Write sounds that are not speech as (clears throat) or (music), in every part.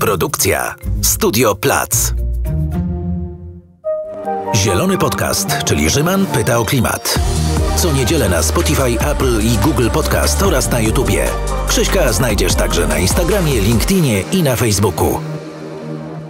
Produkcja Studio Plac. Zielony Podcast, czyli Rzyman pyta o klimat. Co niedzielę na Spotify, Apple i Google Podcast oraz na YouTubie. Krzyśka znajdziesz także na Instagramie, LinkedInie i na Facebooku.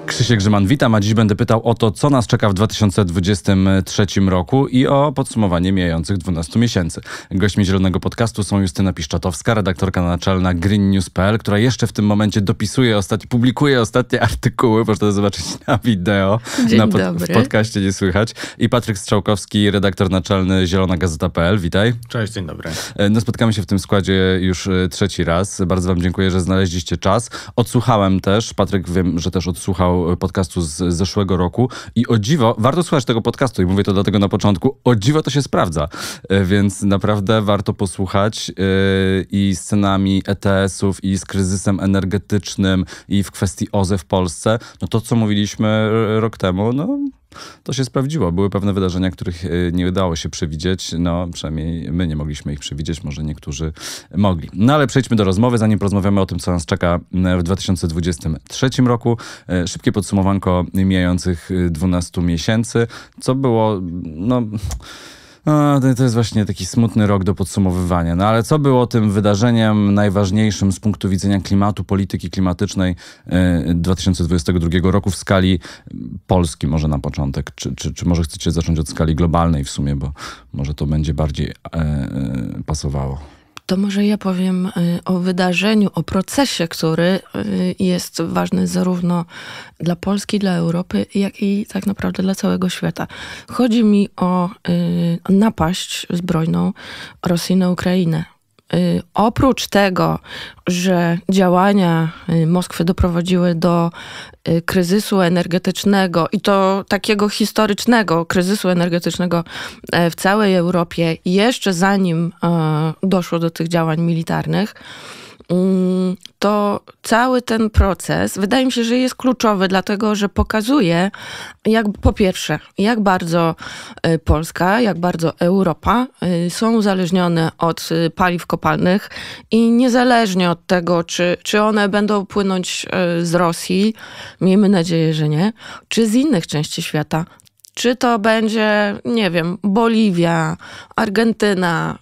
Krzysiek Grzyman, witam, a dziś będę pytał o to, co nas czeka w 2023 roku i o podsumowanie mijających 12 miesięcy. Gośćmi Zielonego Podcastu są Justyna Piszczatowska, redaktorka naczelna greennews.pl, która jeszcze w tym momencie dopisuje ostatnie, publikuje ostatnie (laughs) artykuły, można to zobaczyć na wideo. Dzień na pod, dobry. W podcaście nie słychać. I Patryk Strzałkowski, redaktor naczelny Zielona Gazeta.pl, witaj. Cześć, dzień dobry. E, no spotkamy się w tym składzie już e, trzeci raz. Bardzo wam dziękuję, że znaleźliście czas. Odsłuchałem też, Patryk wiem, że też odsłuchał E, podcastu z zeszłego roku i o dziwo, warto słuchać tego podcastu i mówię to dlatego na początku, o dziwo to się sprawdza, e, więc naprawdę warto posłuchać e, i z cenami ETS-ów i z kryzysem energetycznym i w kwestii OZE w Polsce, no to co mówiliśmy rok temu, no to się sprawdziło. Były pewne wydarzenia, których y, nie udało się przewidzieć. No, przynajmniej my nie mogliśmy ich przewidzieć, może niektórzy mogli. No ale przejdźmy do rozmowy, zanim porozmawiamy o tym, co nas czeka y, w 2023 roku. Y, szybkie podsumowanko mijających 12 miesięcy, co było, no no, to jest właśnie taki smutny rok do podsumowywania. No ale co było tym wydarzeniem najważniejszym z punktu widzenia klimatu, polityki klimatycznej 2022 e, roku w skali mm, Polski może na początek? Czy, czy, czy może chcecie zacząć od skali globalnej w sumie, bo może to będzie bardziej e, e pasowało? To może ja powiem y, o wydarzeniu, o procesie, który y, jest ważny zarówno dla Polski, dla Europy, jak i tak naprawdę dla całego świata. Chodzi mi o y, napaść zbrojną Rosji na Ukrainę Y, oprócz tego, że działania y, Moskwy doprowadziły do y, kryzysu energetycznego i to takiego historycznego kryzysu energetycznego e, w całej Europie, jeszcze zanim e, doszło do tych działań militarnych, Mm, to cały ten proces wydaje mi się, że jest kluczowy, dlatego że pokazuje, jak po pierwsze, jak bardzo y, Polska, jak bardzo Europa y, są uzależnione od y, paliw kopalnych i niezależnie od tego, czy, czy one będą płynąć z Rosji, miejmy nadzieję, że nie, czy z innych części świata, czy to będzie, nie wiem, Boliwia, Argentyna,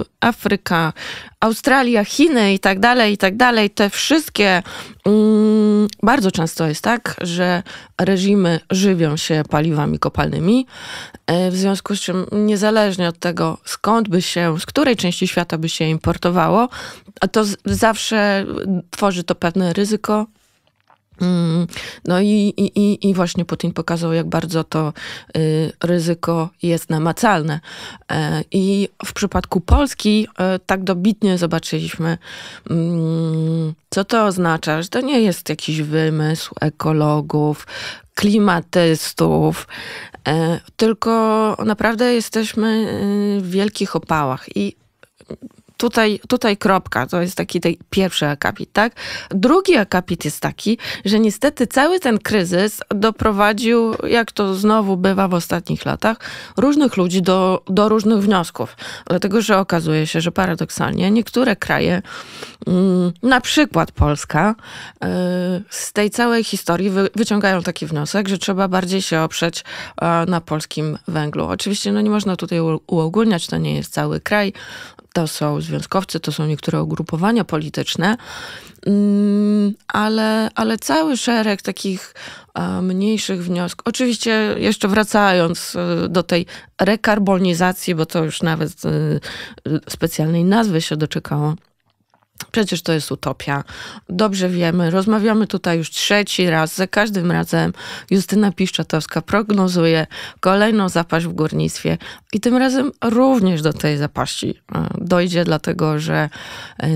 y, Afryka, Australia, Chiny i tak dalej, i tak dalej. Te wszystkie, mm, bardzo często jest tak, że reżimy żywią się paliwami kopalnymi, e, w związku z czym niezależnie od tego, skąd by się, z której części świata by się importowało, to z, zawsze tworzy to pewne ryzyko Mm. No i, i, i właśnie Putin pokazał, jak bardzo to y, ryzyko jest namacalne. E, I w przypadku Polski e, tak dobitnie zobaczyliśmy, mm, co to oznacza, że to nie jest jakiś wymysł ekologów, klimatystów, e, tylko naprawdę jesteśmy y, w wielkich opałach. I tutaj, tutaj kropka. To jest taki pierwszy akapit, tak? Drugi akapit jest taki, że niestety cały ten kryzys doprowadził, jak to znowu bywa w ostatnich latach, różnych ludzi do, do różnych wniosków. Dlatego, że okazuje się, że paradoksalnie niektóre kraje, mm, na przykład Polska, y, z tej całej historii wyciągają taki wniosek, że trzeba bardziej się oprzeć e, na polskim węglu. Oczywiście no nie można tutaj uogólniać, to nie jest cały kraj to są związkowcy, to są niektóre ugrupowania polityczne, mm, ale, ale cały szereg takich e, mniejszych wniosków. Oczywiście jeszcze wracając e, do tej rekarbonizacji, bo to już nawet e, specjalnej nazwy się doczekało Przecież to jest utopia. Dobrze wiemy, rozmawiamy tutaj już trzeci raz, za każdym razem Justyna Piszczatowska prognozuje kolejną zapaść w górnictwie i tym razem również do tej zapaści e, dojdzie, dlatego że e,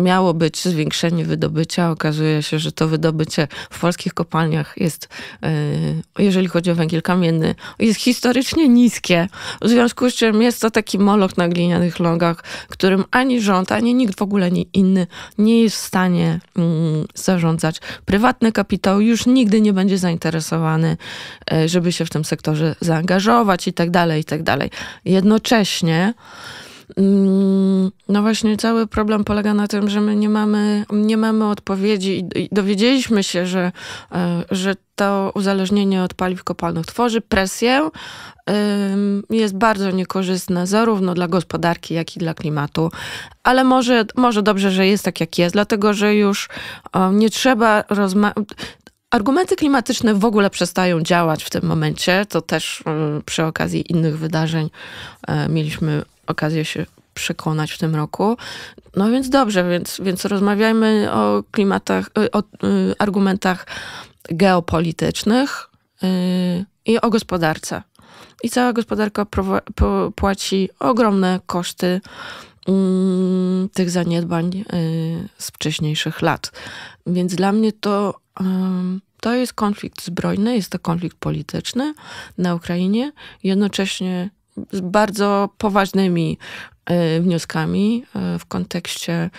miało być zwiększenie wydobycia. Okazuje się, że to wydobycie w polskich kopalniach jest, e, jeżeli chodzi o węgiel kamienny, jest historycznie niskie. W związku z czym jest to taki moloch na glinianych lągach, którym ani rząd, ani nikt w ogóle nie inny inny nie jest w stanie mm, zarządzać. Prywatny kapitał już nigdy nie będzie zainteresowany, e, żeby się w tym sektorze zaangażować i tak dalej, i tak dalej. Jednocześnie Mm, no właśnie, cały problem polega na tym, że my nie mamy, nie mamy odpowiedzi i dowiedzieliśmy się, że, e, że to uzależnienie od paliw kopalnych tworzy presję, jest bardzo niekorzystne zarówno dla gospodarki, jak i dla klimatu, ale może, może dobrze, że jest tak, jak jest, dlatego że już nie trzeba rozmawiać. Argumenty klimatyczne w ogóle przestają działać w tym momencie. To też mm, przy okazji innych wydarzeń e, mieliśmy okazję się przekonać w tym roku. No więc dobrze, więc, więc rozmawiajmy o klimatach, y, o y, argumentach geopolitycznych y, i o gospodarce. I cała gospodarka płaci ogromne koszty mm, tych zaniedbań z wcześniejszych lat. Więc dla mnie to, to jest konflikt zbrojny, jest to konflikt polityczny na Ukrainie. Jednocześnie z bardzo poważnymi e, wnioskami e, w kontekście e,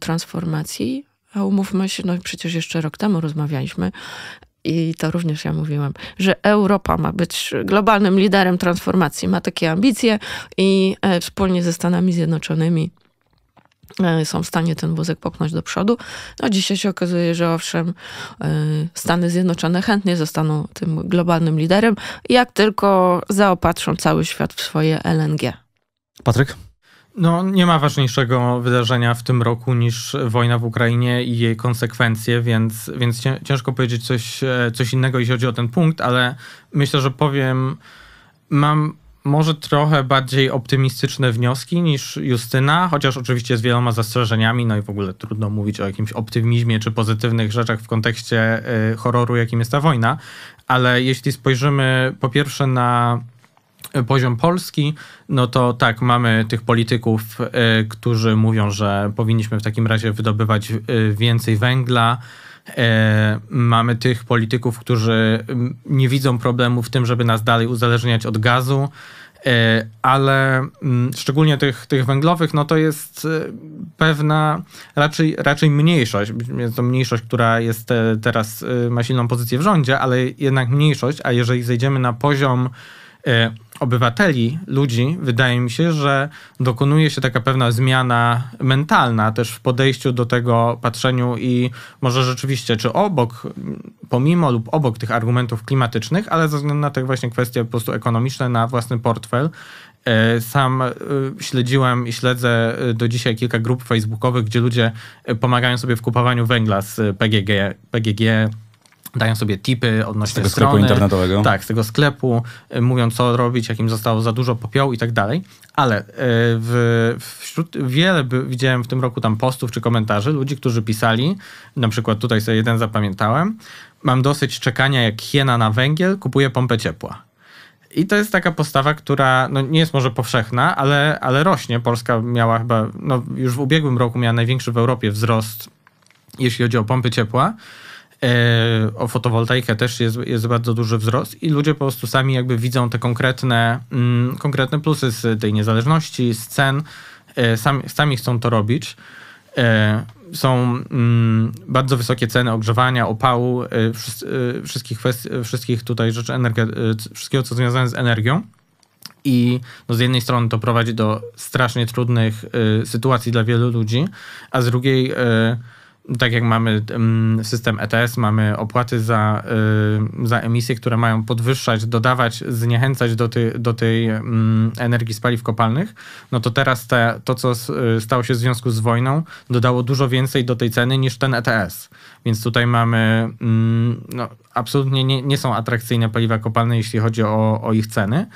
transformacji. A umówmy się, no przecież jeszcze rok temu rozmawialiśmy, i to również ja mówiłam, że Europa ma być globalnym liderem transformacji, ma takie ambicje i wspólnie ze Stanami Zjednoczonymi E, są w stanie ten wózek popchnąć do przodu. No dzisiaj się okazuje, że owszem, e, Stany Zjednoczone chętnie zostaną tym globalnym liderem, jak tylko zaopatrzą cały świat w swoje LNG. Patryk? No, nie ma ważniejszego wydarzenia w tym roku niż wojna w Ukrainie i jej konsekwencje, więc, więc ciężko powiedzieć coś, e, coś innego, jeśli chodzi o ten punkt, ale myślę, że powiem, mam może trochę bardziej optymistyczne wnioski niż Justyna, chociaż oczywiście z wieloma zastrzeżeniami, no i w ogóle trudno mówić o jakimś optymizmie czy pozytywnych rzeczach w kontekście y, horroru, jakim jest ta wojna, ale jeśli spojrzymy po pierwsze na y, poziom Polski, no to tak, mamy tych polityków, y, którzy mówią, że powinniśmy w takim razie wydobywać y, więcej węgla, E, mamy tych polityków, którzy nie widzą problemu w tym, żeby nas dalej uzależniać od gazu, e, ale szczególnie tych, tych węglowych, no to jest e, pewna raczej, raczej mniejszość. Jest to mniejszość, która jest teraz, ma silną pozycję w rządzie, ale jednak mniejszość, a jeżeli zejdziemy na poziom obywateli, ludzi, wydaje mi się, że dokonuje się taka pewna zmiana mentalna też w podejściu do tego patrzeniu i może rzeczywiście, czy obok, pomimo lub obok tych argumentów klimatycznych, ale ze względu na te właśnie kwestie po prostu ekonomiczne, na własny portfel, e, sam e, śledziłem i śledzę e, do dzisiaj kilka grup facebookowych, gdzie ludzie pomagają sobie w kupowaniu węgla z PGG, PGG dają sobie tipy odnośnie z tego strony, sklepu internetowego. Tak, z tego sklepu, y, mówią co robić, jakim zostało za dużo popiołu i tak dalej. Ale y, w, wśród wiele widziałem w tym roku tam postów czy komentarzy ludzi, którzy pisali, na przykład tutaj sobie jeden zapamiętałem, mam dosyć czekania jak hiena na węgiel, kupuję pompę ciepła. I to jest taka postawa, która no, nie jest może powszechna, ale, ale rośnie. Polska miała chyba, no, już w ubiegłym roku miała największy w Europie wzrost, jeśli chodzi o pompy ciepła. E, o fotowoltaikę też jest, jest bardzo duży wzrost i ludzie po prostu sami jakby widzą te konkretne, mm, konkretne plusy z tej niezależności, z cen, e, sami, sami chcą to robić. E, są mm, bardzo wysokie ceny ogrzewania, opału, wszystkich, wszystkich tutaj rzeczy, wszystkiego co związane z energią. I no z jednej strony to prowadzi do strasznie trudnych sytuacji dla wielu ludzi, a z drugiej tak jak mamy mm, system ETS, mamy opłaty za, y, za emisje, które mają podwyższać, dodawać, zniechęcać do, ty, do tej mm, energii z paliw kopalnych, no to teraz te, to, co y, stało się w związku z wojną, dodało dużo więcej do tej ceny niż ten ETS. Więc tutaj mamy, mm, no, absolutnie nie, nie są atrakcyjne paliwa kopalne, jeśli chodzi o, o ich ceny.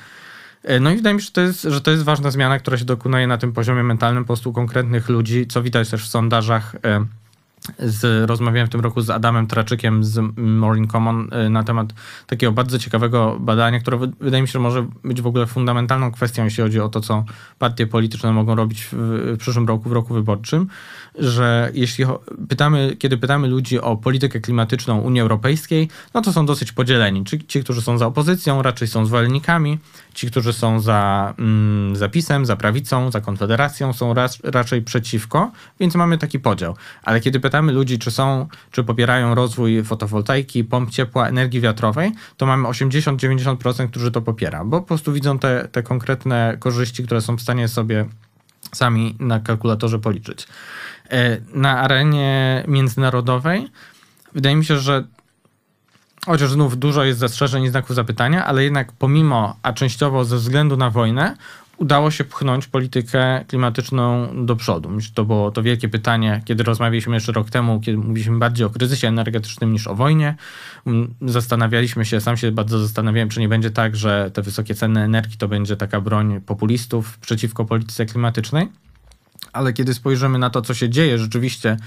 E, no i wydaje mi się, że to, jest, że to jest ważna zmiana, która się dokonuje na tym poziomie mentalnym po prostu konkretnych ludzi, co widać też w sondażach e, z, rozmawiałem w tym roku z Adamem Traczykiem z Morning Common y, na temat takiego bardzo ciekawego badania, które wydaje mi się, że może być w ogóle fundamentalną kwestią, jeśli chodzi o to, co partie polityczne mogą robić w, w przyszłym roku, w roku wyborczym, że jeśli pytamy, kiedy pytamy ludzi o politykę klimatyczną Unii Europejskiej, no to są dosyć podzieleni. Ci, ci którzy są za opozycją, raczej są zwolennikami, ci, którzy są za mm, zapisem, za prawicą, za konfederacją, są raz, raczej przeciwko, więc mamy taki podział. Ale kiedy pytamy pytamy ludzi, czy są, czy popierają rozwój fotowoltaiki, pomp ciepła, energii wiatrowej, to mamy 80-90%, którzy to popiera, bo po prostu widzą te, te konkretne korzyści, które są w stanie sobie sami na kalkulatorze policzyć. E, na arenie międzynarodowej wydaje mi się, że chociaż znów dużo jest zastrzeżeń i znaków zapytania, ale jednak pomimo, a częściowo ze względu na wojnę, udało się pchnąć politykę klimatyczną do przodu. Myślę, to było to wielkie pytanie, kiedy rozmawialiśmy jeszcze rok temu, kiedy mówiliśmy bardziej o kryzysie energetycznym niż o wojnie. Mm, zastanawialiśmy się, sam się bardzo zastanawiałem, czy nie będzie tak, że te wysokie ceny energii to będzie taka broń populistów przeciwko polityce klimatycznej ale kiedy spojrzymy na to, co się dzieje rzeczywiście,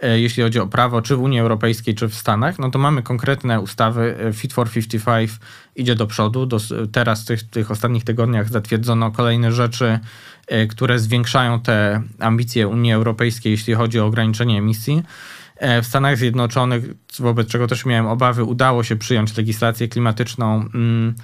e, jeśli chodzi o prawo, czy w Unii Europejskiej, czy w Stanach, no to mamy konkretne ustawy. E, Fit for 55 idzie do przodu. Do, teraz w tych, tych ostatnich tygodniach zatwierdzono kolejne rzeczy, e, które zwiększają te ambicje Unii Europejskiej, jeśli chodzi o ograniczenie emisji. W Stanach Zjednoczonych, wobec czego też miałem obawy, udało się przyjąć legislację klimatyczną. Hmm,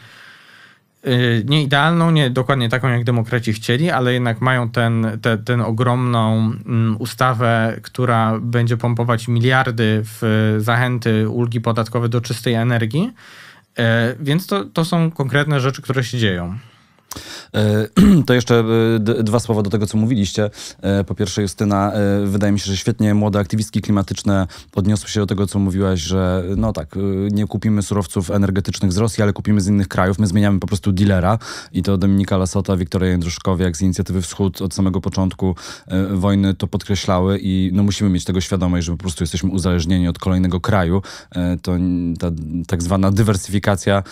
Y, nie idealną, nie dokładnie taką, jak demokraci chcieli, ale jednak mają ten, te, ten ogromną mm, ustawę, która będzie pompować miliardy w zachęty, ulgi podatkowe do czystej energii. Y, więc to, to są konkretne rzeczy, które się dzieją. E, (clears throat) to jeszcze e, dwa słowa do tego, co mówiliście. E, po pierwsze, Justyna, wydaje mi się, że świetnie młode aktywistki klimatyczne odniosły się do tego, co mówiłaś, że no tak, nie kupimy surowców energetycznych z Rosji, ale kupimy z innych krajów. My zmieniamy po prostu dealera i to Dominika Lasota, Wiktoria Jędruszkowiak z Inicjatywy Wschód od samego początku wojny to podkreślały i no musimy mieć tego świadomość, że po prostu jesteśmy uzależnieni od kolejnego kraju. To ta tak zwana dywersyfikacja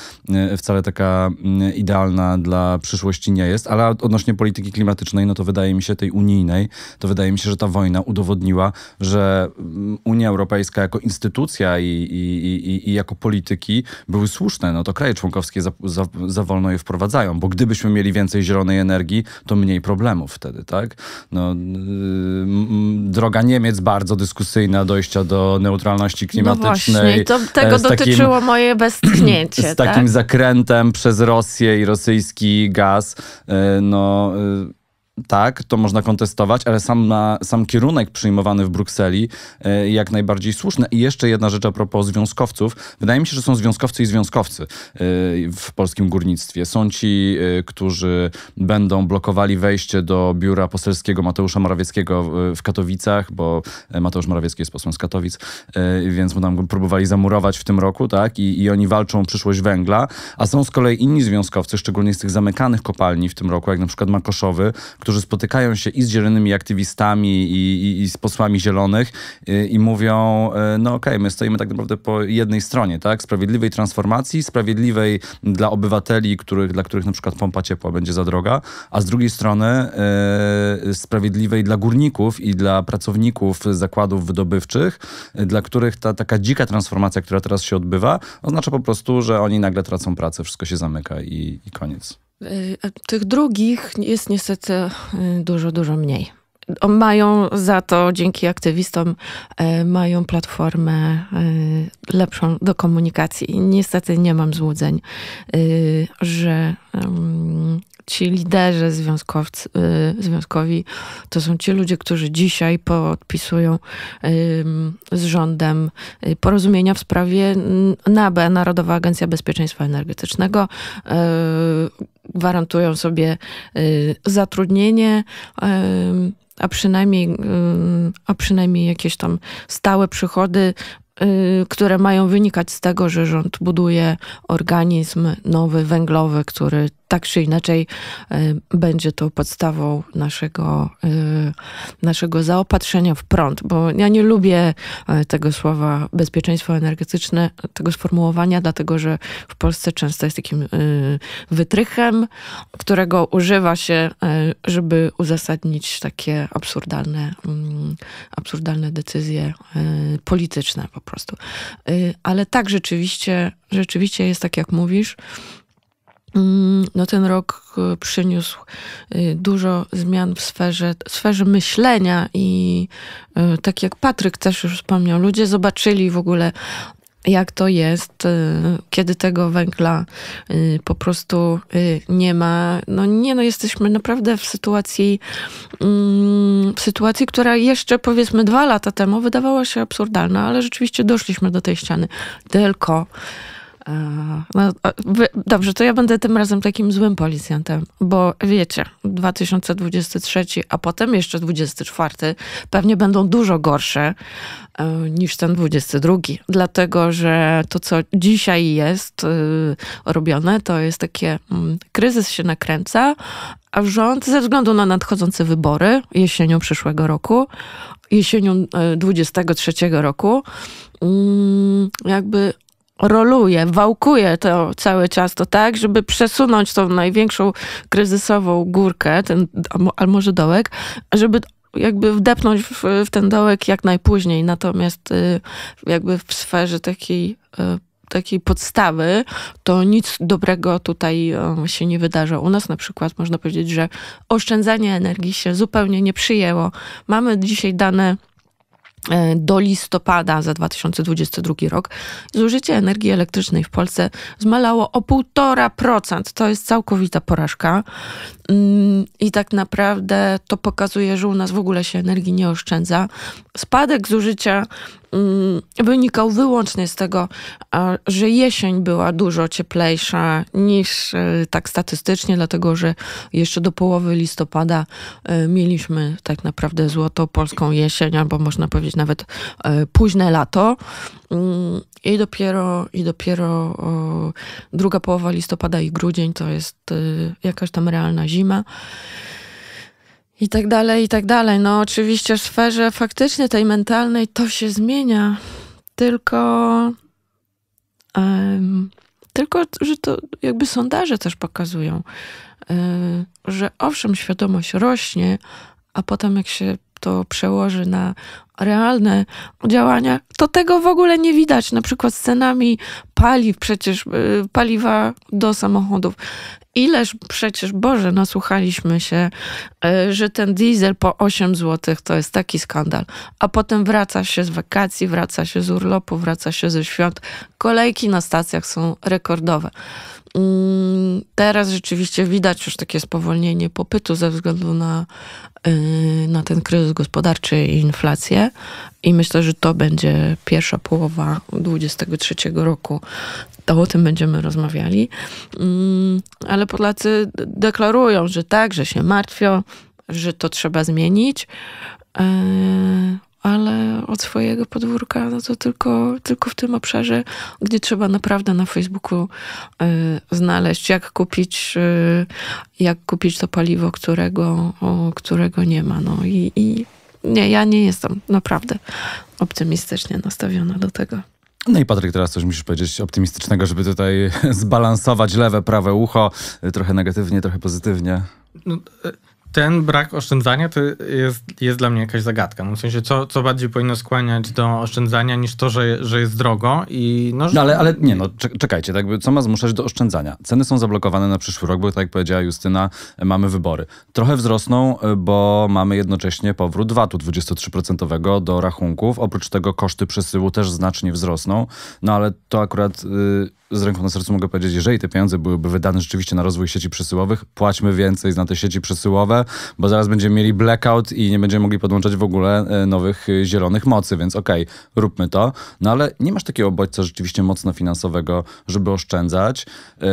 wcale taka idealna dla przyszłości przyszłości nie jest, ale odnośnie polityki klimatycznej, no to wydaje mi się tej unijnej, to wydaje mi się, że ta wojna udowodniła, że mm, Unia Europejska jako instytucja i, i, i, i jako polityki były słuszne. No to kraje członkowskie za, za, za wolno je wprowadzają, bo gdybyśmy mieli więcej zielonej energii, to mniej problemów wtedy, tak? No, y, mm, droga Niemiec bardzo dyskusyjna dojścia do neutralności no klimatycznej. No właśnie, to e, tego dotyczyło moje westchnięcie. Z takim tak? zakrętem przez Rosję i rosyjski gaz, e, no tak, to można kontestować, ale sam, na, sam kierunek przyjmowany w Brukseli y, jak najbardziej słuszny. I jeszcze jedna rzecz a propos związkowców. Wydaje mi się, że są związkowcy i związkowcy y, w polskim górnictwie. Są ci, y, którzy będą blokowali wejście do biura poselskiego Mateusza Morawieckiego w Katowicach, bo Mateusz Morawiecki jest posłem z Katowic, więc będą próbowali zamurować w tym roku, tak, I, i oni walczą o przyszłość węgla. A są z kolei inni związkowcy, szczególnie z tych zamykanych kopalni w tym roku, jak na przykład Makoszowy, którzy którzy spotykają się i z zielonymi aktywistami, i, i, i z posłami zielonych i, y, i mówią, y, no okej, okay, my stoimy tak naprawdę po jednej stronie, tak? Sprawiedliwej transformacji, sprawiedliwej dla obywateli, których, dla których na przykład pompa ciepła będzie za droga, a z drugiej strony yy, sprawiedliwej dla górników i dla pracowników zakładów wydobywczych, y, dla których ta taka dzika transformacja, która teraz się odbywa, oznacza po prostu, że oni nagle tracą pracę, wszystko się zamyka i, i koniec. E, tych drugich jest niestety e, dużo, dużo mniej. Mają za to, dzięki aktywistom, e, mają platformę lepszą do komunikacji. Niestety nie mam złudzeń, że ci liderzy związkowcy, związkowi to są ci ludzie, którzy dzisiaj podpisują z rządem porozumienia w sprawie NABE, Narodowa Agencja Bezpieczeństwa Energetycznego gwarantują sobie y, zatrudnienie, y, a przynajmniej, y, a przynajmniej jakieś tam stałe przychody, które mają wynikać z tego, że rząd buduje organizm nowy, węglowy, który tak czy inaczej e, będzie to podstawą naszego, e, naszego zaopatrzenia w prąd, bo ja nie lubię e, tego słowa bezpieczeństwo energetyczne, tego sformułowania, dlatego że w Polsce często jest takim wytrychem, którego używa się, żeby uzasadnić takie absurdalne, mm, absurdalne decyzje polityczne po prostu. Ale tak rzeczywiście, rzeczywiście jest tak, jak mówisz. Mm, no ten rok e, przyniósł e, dużo zmian w sferze, sferze myślenia i e, tak jak Patryk też już wspomniał, ludzie zobaczyli w ogóle jak to jest, kiedy tego węgla po prostu nie ma. No nie, no jesteśmy naprawdę w sytuacji, mm, w sytuacji, która jeszcze powiedzmy dwa lata temu wydawała się absurdalna, ale rzeczywiście doszliśmy do tej ściany. Tylko E, no, dobrze, to ja będę tym razem takim złym policjantem, bo wiecie, 2023, a potem jeszcze 24 pewnie będą dużo gorsze e, niż ten 22. Dlatego, że to, co dzisiaj jest e, robione, to jest takie, mm, kryzys się nakręca, a rząd ze względu na nadchodzące wybory jesienią przyszłego roku, jesienią 23 roku, mm, jakby roluje, wałkuje to całe ciasto tak, żeby przesunąć tą największą kryzysową górkę, ten, a może dołek, żeby jakby wdepnąć w, w ten dołek jak najpóźniej, natomiast y, jakby w sferze takiej y, takiej podstawy, to nic dobrego tutaj się nie wydarza. U nas na przykład można powiedzieć, że oszczędzanie energii się zupełnie nie przyjęło. Mamy dzisiaj dane E, do listopada za 2022 rok zużycie energii elektrycznej w Polsce zmalało o 1,5%. To jest całkowita porażka. Mm, I tak naprawdę to pokazuje, że u nas w ogóle się energii nie oszczędza. Spadek zużycia mm, wynikał wyłącznie z tego, że jesień była dużo cieplejsza niż e, tak statystycznie, dlatego że jeszcze do połowy listopada e, mieliśmy tak naprawdę złotą polską jesień, albo można powiedzieć nawet e, późne lato. Mm, I dopiero, i dopiero o, druga połowa listopada i grudzień to jest y, jakaś tam realna zima. I tak dalej, i tak dalej. No, oczywiście w sferze faktycznie tej mentalnej to się zmienia, tylko, ym, tylko że to jakby sondaże też pokazują, y, że owszem, świadomość rośnie, a potem jak się to przełoży na realne działania, to tego w ogóle nie widać. Na przykład z cenami paliw, przecież y, paliwa do samochodów. Ileż przecież, Boże, nasłuchaliśmy się, y, że ten diesel po 8 zł to jest taki skandal. A potem wraca się z wakacji, wraca się z urlopu, wraca się ze świąt. Kolejki na stacjach są rekordowe. Mm, teraz rzeczywiście widać już takie spowolnienie popytu ze względu na, y, na ten kryzys gospodarczy i inflację i myślę, że to będzie pierwsza połowa 23 roku. To o tym będziemy rozmawiali. Mm, ale Polacy deklarują, że tak, że się martwią, że to trzeba zmienić e, ale od swojego podwórka, no to tylko, tylko w tym obszarze, gdzie trzeba naprawdę na Facebooku y, znaleźć, jak kupić, y, jak kupić to paliwo, którego, o, którego nie ma. No i, i nie, ja nie jestem naprawdę optymistycznie nastawiona do tego. No i Patryk, teraz coś musisz powiedzieć optymistycznego, żeby tutaj (laughs) zbalansować lewe, prawe ucho, trochę negatywnie, trochę pozytywnie. No, e, ten brak oszczędzania to jest, jest dla mnie jakaś zagadka. No w sensie, co, co bardziej powinno skłaniać do oszczędzania niż to, że, że jest drogo i... No, że... no ale, ale nie, no czekajcie, tak, co ma zmuszać do oszczędzania? Ceny są zablokowane na przyszły rok, bo tak jak powiedziała Justyna, e, mamy wybory. Trochę wzrosną, e, bo mamy jednocześnie powrót VAT-u 23% do rachunków. Oprócz tego koszty przesyłu też znacznie wzrosną, no ale to akurat... Yy z ręką na sercu mogę powiedzieć, jeżeli te pieniądze byłyby wydane rzeczywiście na rozwój sieci przesyłowych, płaćmy więcej na te sieci przesyłowe, bo zaraz będziemy mieli blackout i nie będziemy mogli podłączać w ogóle e, nowych e, zielonych mocy, więc okej, okay, róbmy to. No ale nie masz takiego bodźca rzeczywiście mocno finansowego, żeby oszczędzać. E,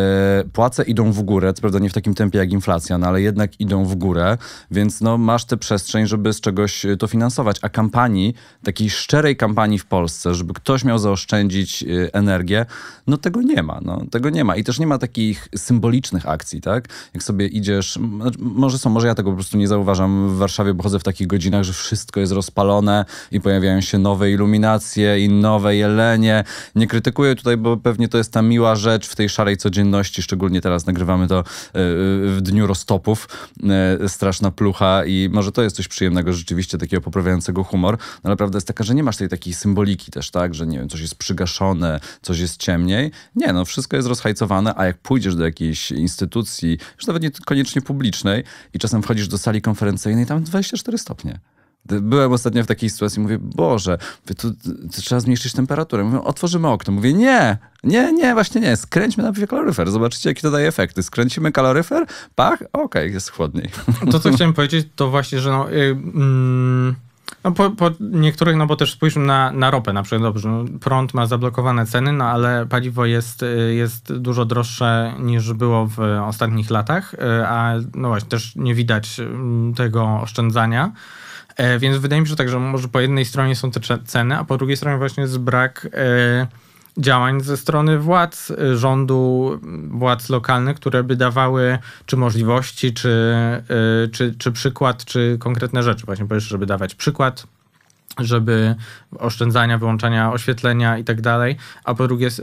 płace idą w górę, co prawda nie w takim tempie jak inflacja, no ale jednak idą w górę, więc no masz tę przestrzeń, żeby z czegoś to finansować. A kampanii, takiej szczerej kampanii w Polsce, żeby ktoś miał zaoszczędzić energię, no tego nie ma. No, tego nie ma. I też nie ma takich symbolicznych akcji, tak? Jak sobie idziesz, może są, może ja tego po prostu nie zauważam w Warszawie, bo chodzę w takich godzinach, że wszystko jest rozpalone i pojawiają się nowe iluminacje i nowe jelenie. Nie krytykuję tutaj, bo pewnie to jest ta miła rzecz w tej szarej codzienności, szczególnie teraz nagrywamy to e, e, w dniu roztopów. E, straszna plucha i może to jest coś przyjemnego rzeczywiście, takiego poprawiającego humor, no ale prawda jest taka, że nie masz tej takiej symboliki też, tak? Że nie wiem, coś jest przygaszone, coś jest ciemniej. Nie, no wszystko jest rozhajcowane, a jak pójdziesz do jakiejś instytucji, już nawet niekoniecznie publicznej i czasem wchodzisz do sali konferencyjnej, tam 24 stopnie. Byłem ostatnio w takiej sytuacji, mówię, Boże, tu, tu trzeba zmniejszyć temperaturę. Mówię, otworzymy okno. Mówię, nie, nie, nie, właśnie nie, skręćmy na kaloryfer, zobaczycie, jakie to daje efekty. Skręcimy kaloryfer, pach, okej, okay, jest chłodniej. To, co (laughs) chciałem powiedzieć, to właśnie, że no, yy, no po, po, niektórych, no bo też spójrzmy na, na ropę na przykład. Dobrze, no prąd ma zablokowane ceny, no ale paliwo jest, y, jest dużo droższe niż było w ostatnich latach, y, a no właśnie też nie widać y, tego oszczędzania. E, więc wydaje mi się, że tak, że może po jednej stronie są te ceny, a po drugiej stronie właśnie jest brak... Yy, działań ze strony władz y, rządu, władz lokalnych, które by dawały czy możliwości, czy, y, czy, czy przykład, czy konkretne rzeczy. Właśnie powiesz, żeby dawać przykład żeby oszczędzania, wyłączania oświetlenia i tak dalej, a po drugie y,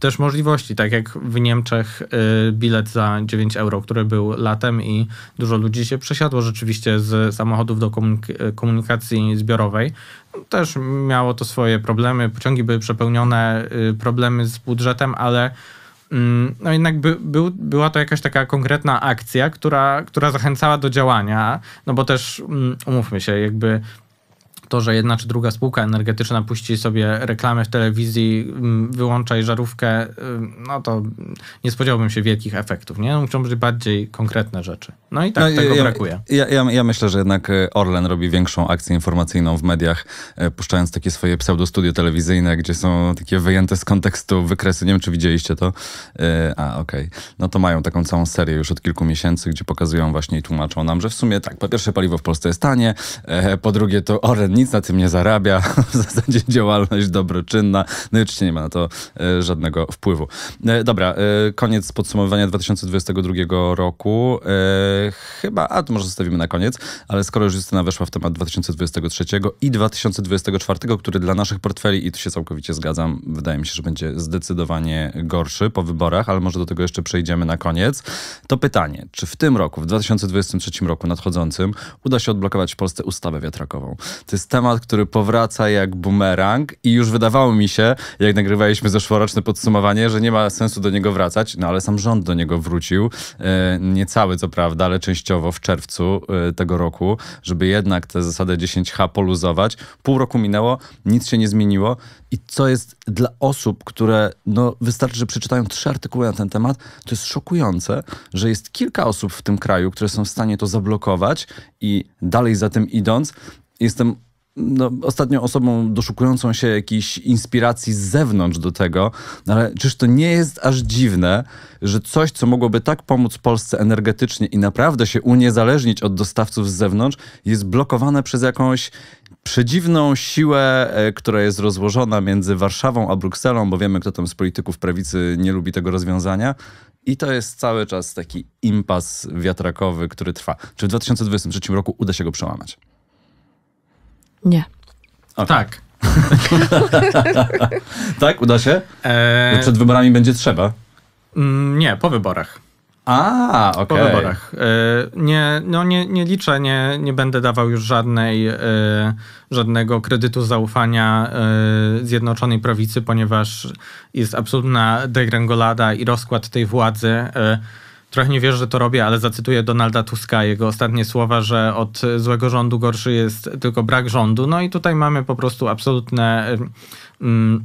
też możliwości, tak jak w Niemczech y, bilet za 9 euro, który był latem i dużo ludzi się przesiadło rzeczywiście z samochodów do komunik- komunikacji zbiorowej. Też miało to swoje problemy, pociągi były przepełnione, y, problemy z budżetem, ale mm, no jednak by, był, była to jakaś taka konkretna akcja, która, która zachęcała do działania, no bo też mm, umówmy się, jakby to, że jedna czy druga spółka energetyczna puści sobie reklamę w telewizji, mm, wyłączaj żarówkę, no to nie spodziewałbym się wielkich efektów. Nie? No, muszą być bardziej konkretne rzeczy. No i tak no, tego ja, brakuje. Ja, ja, ja, myślę, że jednak y, Orlen robi większą akcję informacyjną w mediach, y, puszczając takie swoje pseudostudio telewizyjne, gdzie są takie wyjęte z kontekstu wykresy. Nie wiem, czy widzieliście to. Y, a, okej. Okay. No to mają taką całą serię już od kilku miesięcy, gdzie pokazują właśnie i tłumaczą nam, że w sumie tak, po pierwsze paliwo w Polsce jest tanie, e, po drugie to Orlen nic na tym nie zarabia, (laughs) w zasadzie działalność dobroczynna, no i oczywiście nie ma na to e, żadnego wpływu. E, dobra, e, koniec podsumowania 2022 roku. Chyba, a to może zostawimy na koniec, ale skoro już Justyna weszła w temat 2023 i 2024, który dla naszych portfeli, i tu się całkowicie zgadzam, wydaje mi się, że będzie zdecydowanie gorszy po wyborach, ale może do tego jeszcze przejdziemy na koniec, to pytanie, czy w tym roku, w 2023 roku nadchodzącym, uda się odblokować w Polsce ustawę wiatrakową? To jest temat, który powraca jak bumerang i już wydawało mi się, jak nagrywaliśmy zeszłoroczne podsumowanie, że nie ma sensu do niego wracać, no ale sam rząd do niego wrócił, e, nie cały co prawda, ale częściowo w czerwcu e, tego roku, żeby jednak tę zasadę 10H poluzować. Pół roku minęło, nic się nie zmieniło i co jest dla osób, które no wystarczy, że przeczytają trzy artykuły na ten temat, to jest szokujące, że jest kilka osób w tym kraju, które są w stanie to zablokować i dalej za tym idąc, jestem no, ostatnio osobą doszukującą się jakiejś inspiracji z zewnątrz do tego, no, ale czyż to nie jest aż dziwne, że coś, co mogłoby tak pomóc Polsce energetycznie i naprawdę się uniezależnić od dostawców z zewnątrz, jest blokowane przez jakąś przedziwną siłę, e, która jest rozłożona między Warszawą a Brukselą, bo wiemy, kto tam z polityków prawicy nie lubi tego rozwiązania. I to jest cały czas taki impas wiatrakowy, który trwa. Czy w 2023 roku uda się go przełamać? Nie. Okay. Tak. (laughs) tak, uda się? Eee... przed wyborami będzie trzeba. Mm, nie, po wyborach. A, okej. Okay. Po wyborach. E, nie, no nie, nie liczę, nie, nie będę dawał już żadnej, e, żadnego kredytu zaufania e, Zjednoczonej Prawicy, ponieważ jest absolutna degrengolada i rozkład tej władzy trochę nie wierzę, że to robię, ale zacytuję Donalda Tuska, jego ostatnie słowa, że od złego rządu gorszy jest tylko brak rządu. No i tutaj mamy po prostu absolutne. Y, mm,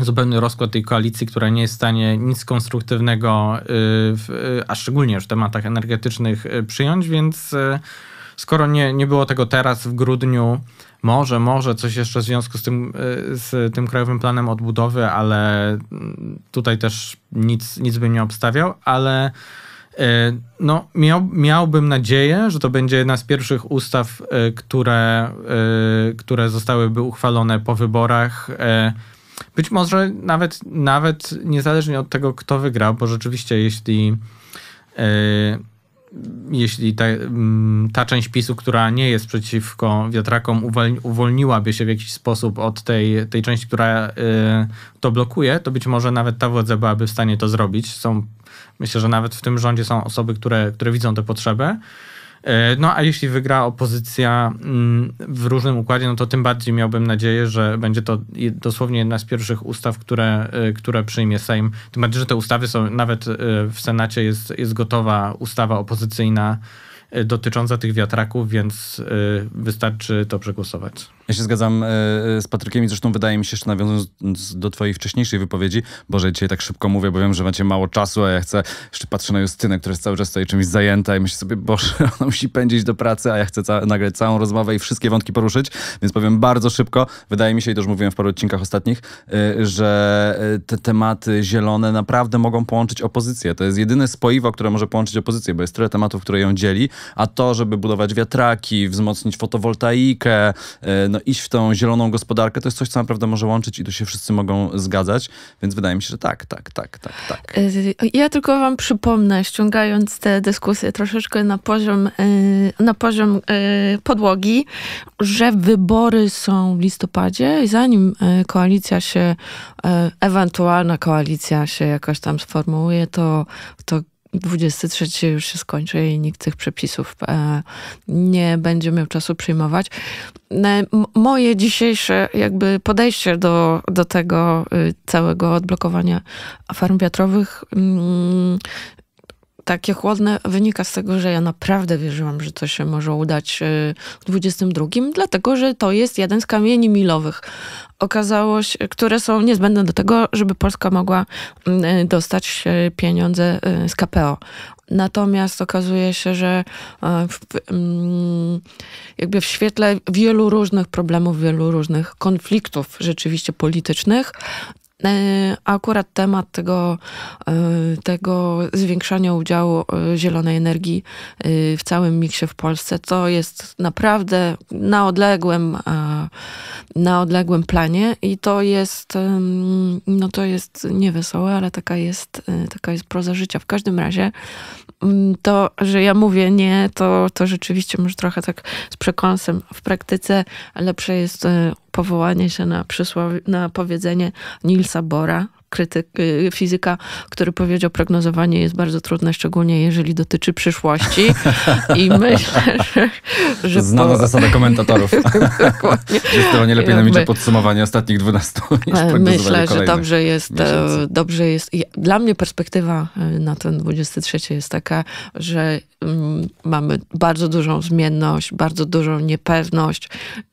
zupełny rozkład tej koalicji, która nie jest w stanie nic konstruktywnego, y, w, a szczególnie w tematach energetycznych, y, przyjąć, więc skoro nie, nie było tego teraz w grudniu, może, może coś jeszcze w związku z tym, z tym krajowym planem odbudowy, ale mm, tutaj też nic, nic bym nie obstawiał, ale E, no, miał, miałbym nadzieję, że to będzie jedna z pierwszych ustaw, e, które, e, które zostałyby uchwalone po wyborach. Być może nawet, nawet niezależnie od tego, kto wygrał, bo rzeczywiście, jeśli jeśli ta, mm, ta, część PiSu, która nie jest przeciwko wiatrakom, uwolniłaby się w jakiś sposób od tej, tej części, która y, to blokuje, to być może nawet ta władza byłaby w stanie to zrobić. Są, myślę, że nawet w tym rządzie są osoby, które, które widzą tę potrzebę. E, no a jeśli wygra opozycja mm, w różnym układzie, no to tym bardziej miałbym nadzieję, że będzie to dosłownie jedna z pierwszych ustaw, które, e, które przyjmie Sejm. Tym bardziej, że te ustawy są, nawet e, w Senacie jest, jest gotowa ustawa opozycyjna dotycząca tych wiatraków, więc wystarczy to przegłosować. Ja się zgadzam e, e, z Patrykiem i zresztą wydaje mi się, jeszcze nawiązując do twojej wcześniejszej wypowiedzi, Boże, dzisiaj tak szybko mówię, bo wiem, że macie mało czasu, a ja chcę, jeszcze patrzę na Justynę, która jest cały czas tutaj czymś zajęta i myślę sobie, Boże, (laughs) ona musi pędzić do pracy, a ja chcę ca nagrać całą rozmowę i wszystkie wątki poruszyć, więc powiem bardzo szybko, wydaje mi się, i to już mówiłem w paru odcinkach ostatnich, e, że te tematy zielone naprawdę mogą połączyć opozycję. To jest jedyne spoiwo, które może połączyć opozycję, bo jest tyle tematów, które ją dzieli, a to, żeby budować wiatraki, wzmocnić fotowoltaikę, no no, iść w tą zieloną gospodarkę, to jest coś, co naprawdę może łączyć i tu się wszyscy mogą zgadzać, więc wydaje mi się, że tak, tak, tak, tak, tak. E, ja tylko wam przypomnę, ściągając te dyskusje troszeczkę na poziom, e, na poziom e, podłogi, że wybory są w listopadzie i zanim koalicja się, ewentualna koalicja się jakoś tam sformułuje, to, to 23 już się skończy i nikt tych przepisów e, nie będzie miał czasu przyjmować. Moje dzisiejsze jakby podejście do, do tego y, całego odblokowania farm wiatrowych mm, takie chłodne wynika z tego, że ja naprawdę wierzyłam, że to się może udać y, w 22, dlatego że to jest jeden z kamieni milowych, okazało się, które są niezbędne do tego, żeby Polska mogła mm, y, dostać pieniądze y, z KPO. Natomiast okazuje się, że w, mm, jakby w świetle wielu różnych problemów, wielu różnych konfliktów rzeczywiście politycznych, E, akurat temat tego, e, tego zwiększania udziału e, zielonej energii w całym miksie w Polsce to jest naprawdę na odległym, na odległym planie i to jest, no to jest niewesołe, ale taka jest, taka jest proza życia. W każdym razie to, że ja mówię nie, to, to rzeczywiście może trochę tak z przekąsem. W praktyce lepsze jest powołanie się na, przysłowie, na powiedzenie Nilsa Bora, krytyk, y, fizyka, który powiedział, prognozowanie jest bardzo trudne, szczególnie jeżeli dotyczy przyszłości. I (laughs) myślę, że... że Znana po... zasada komentatorów. (laughs) Dokładnie. Jest to nie lepiej nam idzie podsumowanie ostatnich 12 (laughs) niż Myślę, że dobrze jest, e, dobrze jest. Dla mnie perspektywa e, na ten 23 jest taka, że mm, mamy bardzo dużą zmienność, bardzo dużą niepewność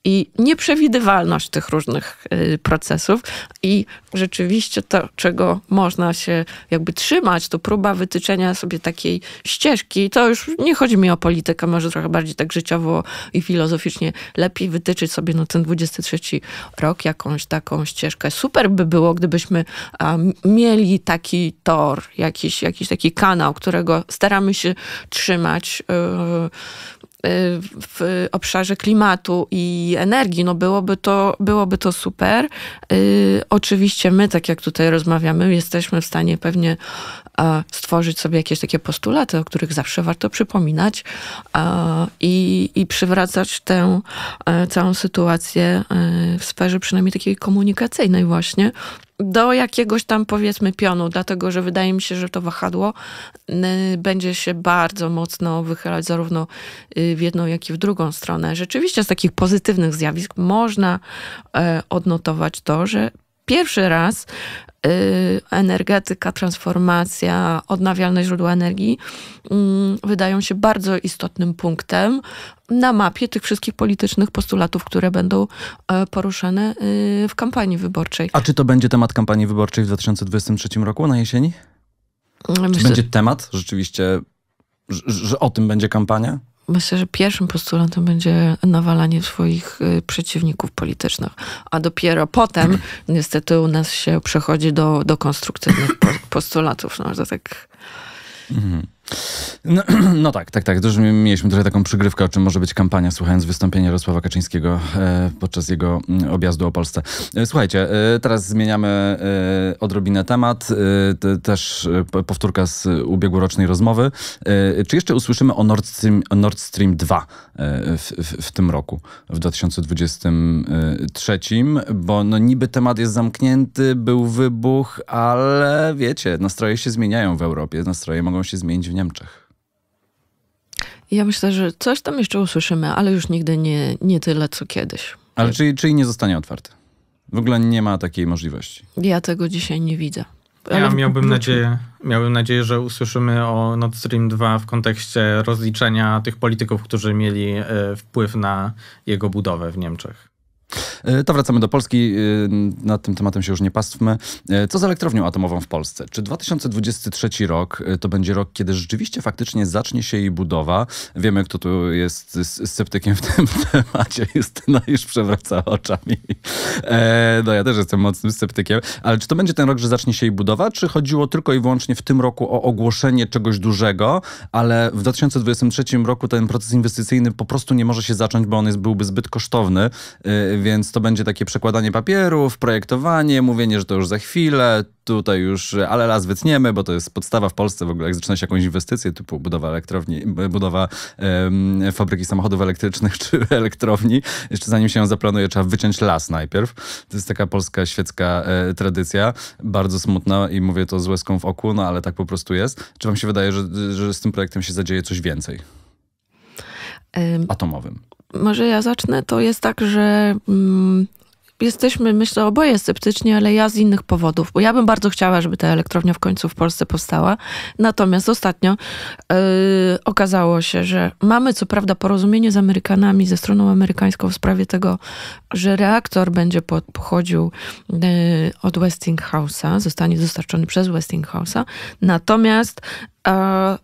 i nieprzewidywalność tych różnych e, procesów i rzeczywiście to czego można się jakby trzymać, to próba wytyczenia sobie takiej ścieżki. To już nie chodzi mi o politykę, może trochę bardziej tak życiowo i filozoficznie. Lepiej wytyczyć sobie no, ten 23 rok jakąś taką ścieżkę. Super by było, gdybyśmy mieli taki tor, jakiś, jakiś taki kanał, którego staramy się trzymać. Yy, Y, w obszarze klimatu i energii, no byłoby to, byłoby to super. Y, oczywiście my, tak jak tutaj rozmawiamy, jesteśmy w stanie pewnie stworzyć sobie jakieś takie postulaty, o których zawsze warto przypominać i, i przywracać tę e, całą sytuację e, w sferze przynajmniej takiej komunikacyjnej właśnie, do jakiegoś tam powiedzmy pionu, dlatego że wydaje mi się, że to wahadło będzie się bardzo mocno wychylać zarówno y, w jedną, jak i w drugą stronę. Rzeczywiście z takich pozytywnych zjawisk można e, odnotować to, że pierwszy raz Y, energetyka, transformacja, odnawialne źródła energii mm, wydają się bardzo istotnym punktem na mapie tych wszystkich politycznych postulatów, które będą e, poruszane y, w kampanii wyborczej. A czy to będzie temat kampanii wyborczej w 2023 roku na jesieni? Mm, myślę, czy będzie temat rzeczywiście, że, że o tym będzie kampania? Myślę, że pierwszym postulatem będzie nawalanie swoich y, przeciwników politycznych, a dopiero potem (clears throat) niestety u nas się przechodzi do, do konstruktywnych (clears throat) postulatów. No, to tak. Mhm. No, (clears throat) no, tak, tak, tak. Dużo mieliśmy trochę taką przygrywkę, o czym może być kampania, słuchając wystąpienia Rosława Kaczyńskiego e, podczas jego mm, objazdu o Polsce. E, słuchajcie, e, teraz zmieniamy e, odrobinę temat. E, te, też e, powtórka z ubiegłorocznej rozmowy. Czy jeszcze usłyszymy o Nord Stream, Nord Stream 2 w, w, w, tym roku, w 2023? Bo no niby temat jest zamknięty, był wybuch, ale wiecie, nastroje się zmieniają w Europie, nastroje mogą się zmienić w Niemczech. Ja myślę, że coś tam jeszcze usłyszymy, ale już nigdy nie, nie tyle, co kiedyś. Ale czyli, czyli nie zostanie otwarty? W ogóle nie ma takiej możliwości. Ja tego dzisiaj nie widzę. Ale ja miałbym nadzieję, miałbym nadzieję, że usłyszymy o Nord Stream 2 w kontekście rozliczenia tych polityków, którzy mieli e, wpływ na jego budowę w Niemczech. E, to wracamy do Polski. E, nad tym tematem się już nie pastwmy. E, co z elektrownią atomową w Polsce? Czy 2023 rok to będzie rok, kiedy rzeczywiście faktycznie zacznie się jej budowa? Wiemy, kto tu jest sceptykiem w tym (laughs) temacie. na już przewraca oczami. No ja też jestem mocnym sceptykiem. Ale czy to będzie ten rok, że zacznie się jej budowa? Czy chodziło tylko i wyłącznie w tym roku o ogłoszenie czegoś dużego, ale w 2023 roku ten proces inwestycyjny po prostu nie może się zacząć, bo on jest, byłby zbyt kosztowny, więc to będzie takie przekładanie papierów, projektowanie, mówienie, że to już za chwilę, tutaj już, ale las wytniemy, bo to jest podstawa w Polsce w ogóle, jak zaczyna się jakąś inwestycję typu budowa elektrowni, budowa fabryki samochodów elektrycznych (laughs) czy elektrowni, jeszcze zanim się ją zaplanuje, trzeba wyciąć las najpierw. To jest taka polska świecka e, tradycja, bardzo smutna i mówię to z łezką w oku, no ale tak po prostu jest. Czy wam się wydaje, że, że z tym projektem się zadzieje coś więcej? Atomowym. Może ja zacznę. To jest tak, że mm, jesteśmy, myślę, oboje sceptyczni, ale ja z innych powodów, bo ja bym bardzo chciała, żeby ta elektrownia w końcu w Polsce powstała. Natomiast ostatnio yy, okazało się, że mamy co prawda porozumienie z Amerykanami, ze stroną amerykańską w sprawie tego, że reaktor będzie pochodził yy, od Westinghouse'a, zostanie dostarczony przez Westinghouse'a. Natomiast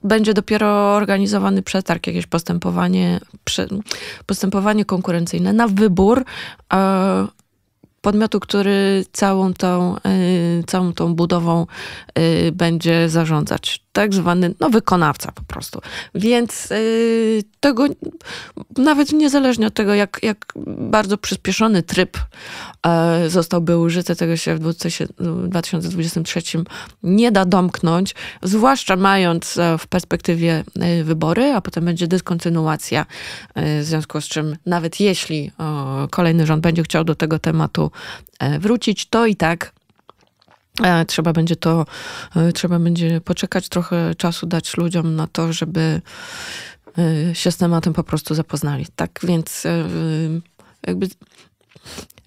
będzie dopiero organizowany przetarg, jakieś postępowanie, postępowanie konkurencyjne na wybór podmiotu, który całą tą, y, całą tą budową y, będzie zarządzać tak zwany no, wykonawca po prostu. Więc y, tego nawet niezależnie od tego, jak, jak bardzo przyspieszony tryb e, został zostałby użyty, tego się w 2023 no, nie da domknąć, zwłaszcza mając e, w perspektywie e, wybory, a potem będzie dyskontynuacja, yy, w związku z czym nawet jeśli kolejny rząd będzie chciał do tego tematu wrócić, to i tak E, trzeba będzie to, e, trzeba będzie poczekać trochę czasu, dać ludziom na to, żeby e, się z tematem po prostu zapoznali. Tak więc jakby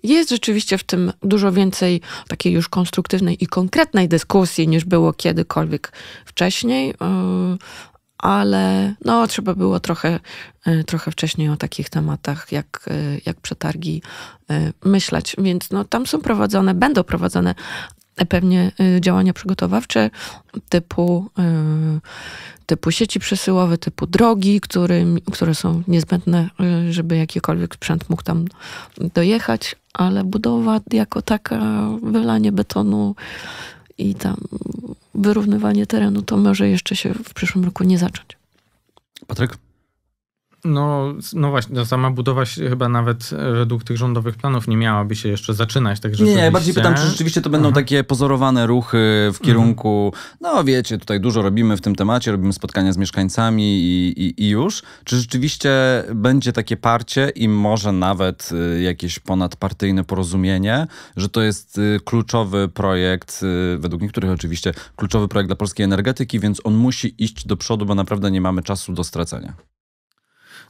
jest rzeczywiście w tym dużo więcej takiej już konstruktywnej i konkretnej dyskusji niż było kiedykolwiek wcześniej, ale no, trzeba było trochę, trochę wcześniej o takich tematach jak, jak przetargi myśleć, więc no, tam są prowadzone, będą prowadzone pewnie y, działania przygotowawcze typu, y, typu sieci przesyłowe, typu drogi, który, które są niezbędne, y, żeby jakikolwiek sprzęt mógł tam dojechać, ale budowa jako taka, wylanie betonu i tam wyrównywanie terenu, to może jeszcze się w przyszłym roku nie zacząć. Patryk? No, no właśnie, no sama budowa chyba nawet e, według tych rządowych planów nie miałaby się jeszcze zaczynać. Tak nie, bardziej pytam, czy rzeczywiście to będą Aha. takie pozorowane ruchy w mhm. kierunku, mhm. no wiecie, tutaj dużo robimy w tym temacie, robimy spotkania z mieszkańcami i, i, i już. Czy rzeczywiście będzie takie parcie i może nawet e, jakieś ponadpartyjne porozumienie, że to jest e, kluczowy projekt, według niektórych oczywiście, kluczowy projekt dla polskiej energetyki, więc on musi iść do przodu, bo naprawdę nie mamy czasu do stracenia.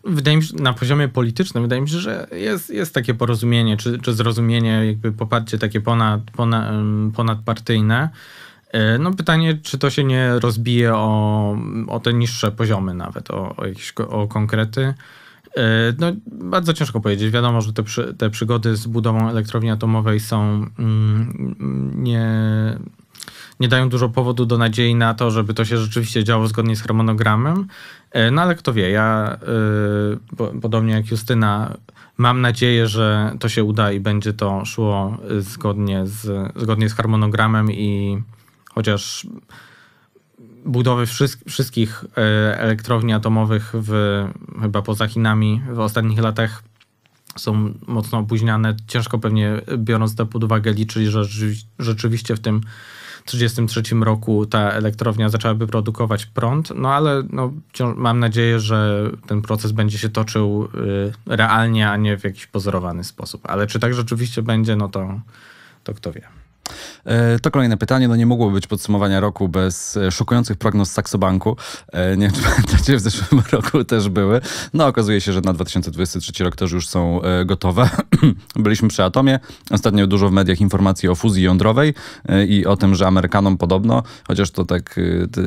Wydaje mi się, na poziomie politycznym, wydaje mi się, że jest, jest takie porozumienie, czy, czy zrozumienie, jakby poparcie takie ponad, ponad, ponadpartyjne. E, no pytanie, czy to się nie rozbije o, o te niższe poziomy nawet, o, o jakieś o konkrety. E, no, bardzo ciężko powiedzieć. Wiadomo, że te, przy, te przygody z budową elektrowni atomowej są mm, nie, nie dają dużo powodu do nadziei na to, żeby to się rzeczywiście działo zgodnie z harmonogramem. E, no ale kto wie, ja e, podobnie jak Justyna, mam nadzieję, że to się uda i będzie to szło zgodnie z, zgodnie z harmonogramem i chociaż budowy wszystkich e, elektrowni atomowych w, chyba poza Chinami w ostatnich latach są mocno opóźniane. Ciężko pewnie, biorąc to pod uwagę, liczyć, że rzeczywiście w tym 1933 roku ta elektrownia zaczęłaby produkować prąd, no ale no, mam nadzieję, że ten proces będzie się toczył y, realnie, a nie w jakiś pozorowany sposób. Ale czy tak rzeczywiście będzie, no to, to kto wie. E, to kolejne pytanie. No nie mogło być podsumowania roku bez e, szokujących prognoz Saxobanku. E, nie wiem, (laughs) czy pamiętacie, w zeszłym (laughs) roku też były. No okazuje się, że na 2023 rok też już są gotowe. (clears throat) Byliśmy przy Atomie. Ostatnio dużo w mediach informacji o fuzji jądrowej i o tym, że Amerykanom podobno, chociaż to tak,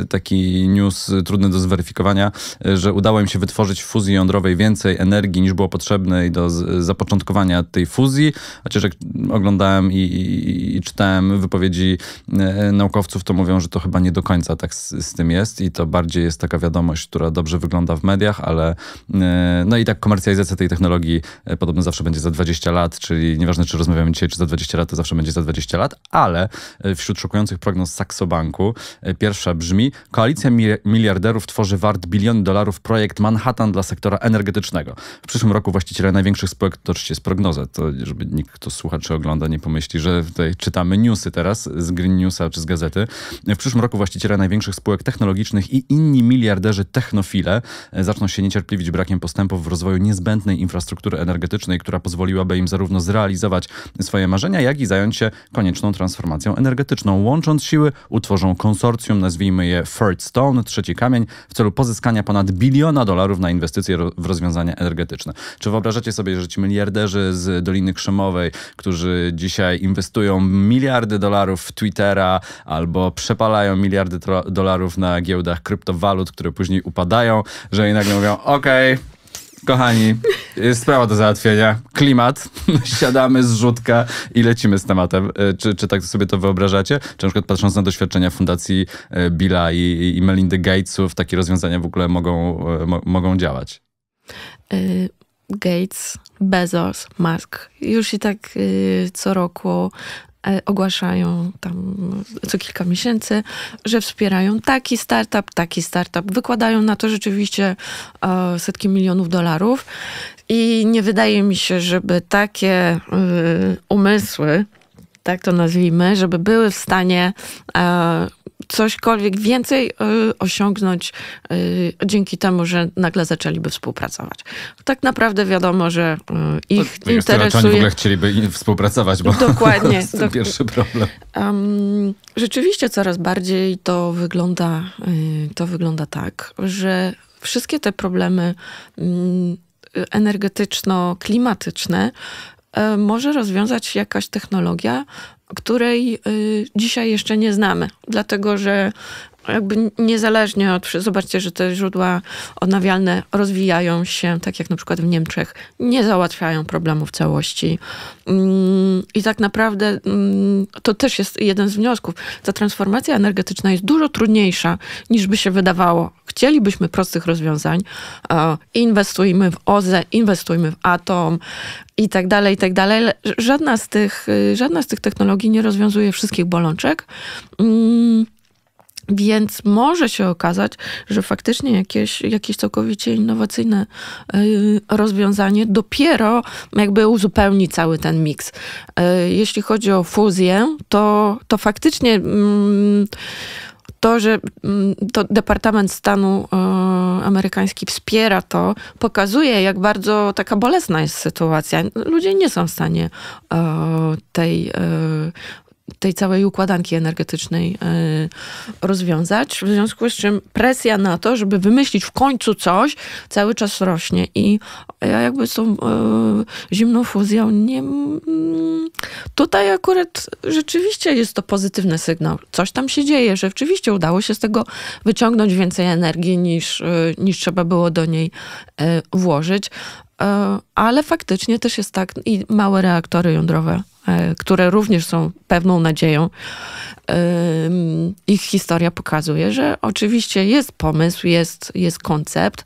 taki news trudny do zweryfikowania, że udało im się wytworzyć w fuzji jądrowej więcej energii niż było potrzebnej do zapoczątkowania tej fuzji. Chociaż jak oglądałem i, i, i czytałem wypowiedzi e, e, naukowców to mówią, że to chyba nie do końca tak z, z, tym jest i to bardziej jest taka wiadomość, która dobrze wygląda w mediach, ale e, no i tak komercjalizacja tej technologii podobno zawsze będzie za 20 lat, czyli nieważne czy rozmawiamy dzisiaj czy za 20 lat, to zawsze będzie za 20 lat, ale wśród szokujących prognoz Saxo Banku pierwsza brzmi, koalicja miliarderów tworzy wart bilion dolarów projekt Manhattan dla sektora energetycznego. W przyszłym roku właściciele największych spółek, to się jest to żeby nikt, kto słucha czy ogląda nie pomyśli, że tutaj czytamy newsy teraz z Green Newsa czy z gazety. W przyszłym roku właściciele największych spółek technologicznych i inni miliarderzy technofile e, zaczną się niecierpliwić brakiem postępów w rozwoju niezbędnej infrastruktury energetycznej, która pozwoliłaby im zarówno zrealizować swoje marzenia, jak i zająć się konieczną transformacją energetyczną. Łącząc siły, utworzą konsorcjum, nazwijmy je Third Stone, trzeci kamień, w celu pozyskania ponad biliona dolarów na inwestycje w rozwiązania energetyczne. Czy wyobrażacie sobie, że ci miliarderzy z Doliny Krzemowej, którzy dzisiaj inwestują miliardy dolarów, dolarów w Twittera albo przepalają miliardy dolarów na giełdach kryptowalut, które później upadają, że i nagle mówią, okej, okay, Kochani, jest sprawa do załatwienia. Klimat. (laughs) Siadamy z rzutka i lecimy z tematem. E, czy, czy tak sobie to wyobrażacie? Czy na przykład patrząc na doświadczenia fundacji e, Billa i, i Melindy Gatesów, takie rozwiązania w ogóle mogą, e, mo, mogą działać? Gates, Bezos, Musk. Już i tak co roku E, ogłaszają tam co kilka miesięcy, że wspierają taki startup, taki startup. Wykładają na to rzeczywiście e, setki milionów dolarów i nie wydaje mi się, żeby takie e, umysły tak to nazwijmy, żeby były w stanie e, cośkolwiek więcej y, osiągnąć y, dzięki temu, że nagle zaczęliby współpracować. Tak naprawdę wiadomo, że y, ich to, interesuje... Oni w ogóle chcieliby współpracować, bo Dokładnie. (laughs) to dok... pierwszy problem. Um, rzeczywiście coraz bardziej to wygląda, to wygląda tak, że wszystkie te problemy mm, energetyczno-klimatyczne E, może rozwiązać jakaś technologia, której y, dzisiaj jeszcze nie znamy, dlatego że jakby niezależnie od... Zobaczcie, że te źródła odnawialne rozwijają się, tak jak na przykład w Niemczech, nie załatwiają problemu w całości. Mm, I tak naprawdę mm, to też jest jeden z wniosków. Ta transformacja energetyczna jest dużo trudniejsza, niż by się wydawało. Chcielibyśmy prostych rozwiązań. E, inwestujmy w OZE, inwestujmy w atom, i tak dalej, i tak dalej. Żadna z tych, y, żadna z tych technologii nie rozwiązuje wszystkich bolączek. Mm, więc może się okazać, że faktycznie jakieś, jakieś całkowicie innowacyjne y, rozwiązanie dopiero jakby uzupełni cały ten miks. Y, jeśli chodzi o fuzję, to, to faktycznie mm, to, że mm, to Departament Stanu y, amerykański wspiera to, pokazuje, jak bardzo taka bolesna jest sytuacja. Ludzie nie są w stanie tej tej całej układanki energetycznej e, rozwiązać. W związku z czym presja na to, żeby wymyślić w końcu coś, cały czas rośnie. I ja jakby z tą e, zimną fuzją nie. Tutaj akurat rzeczywiście jest to pozytywny sygnał. Coś tam się dzieje, że rzeczywiście udało się z tego wyciągnąć więcej energii niż, e, niż trzeba było do niej włożyć. Ale faktycznie też jest tak, i małe reaktory jądrowe E, które również są pewną nadzieją. Ich historia pokazuje, że oczywiście jest pomysł, jest, jest koncept.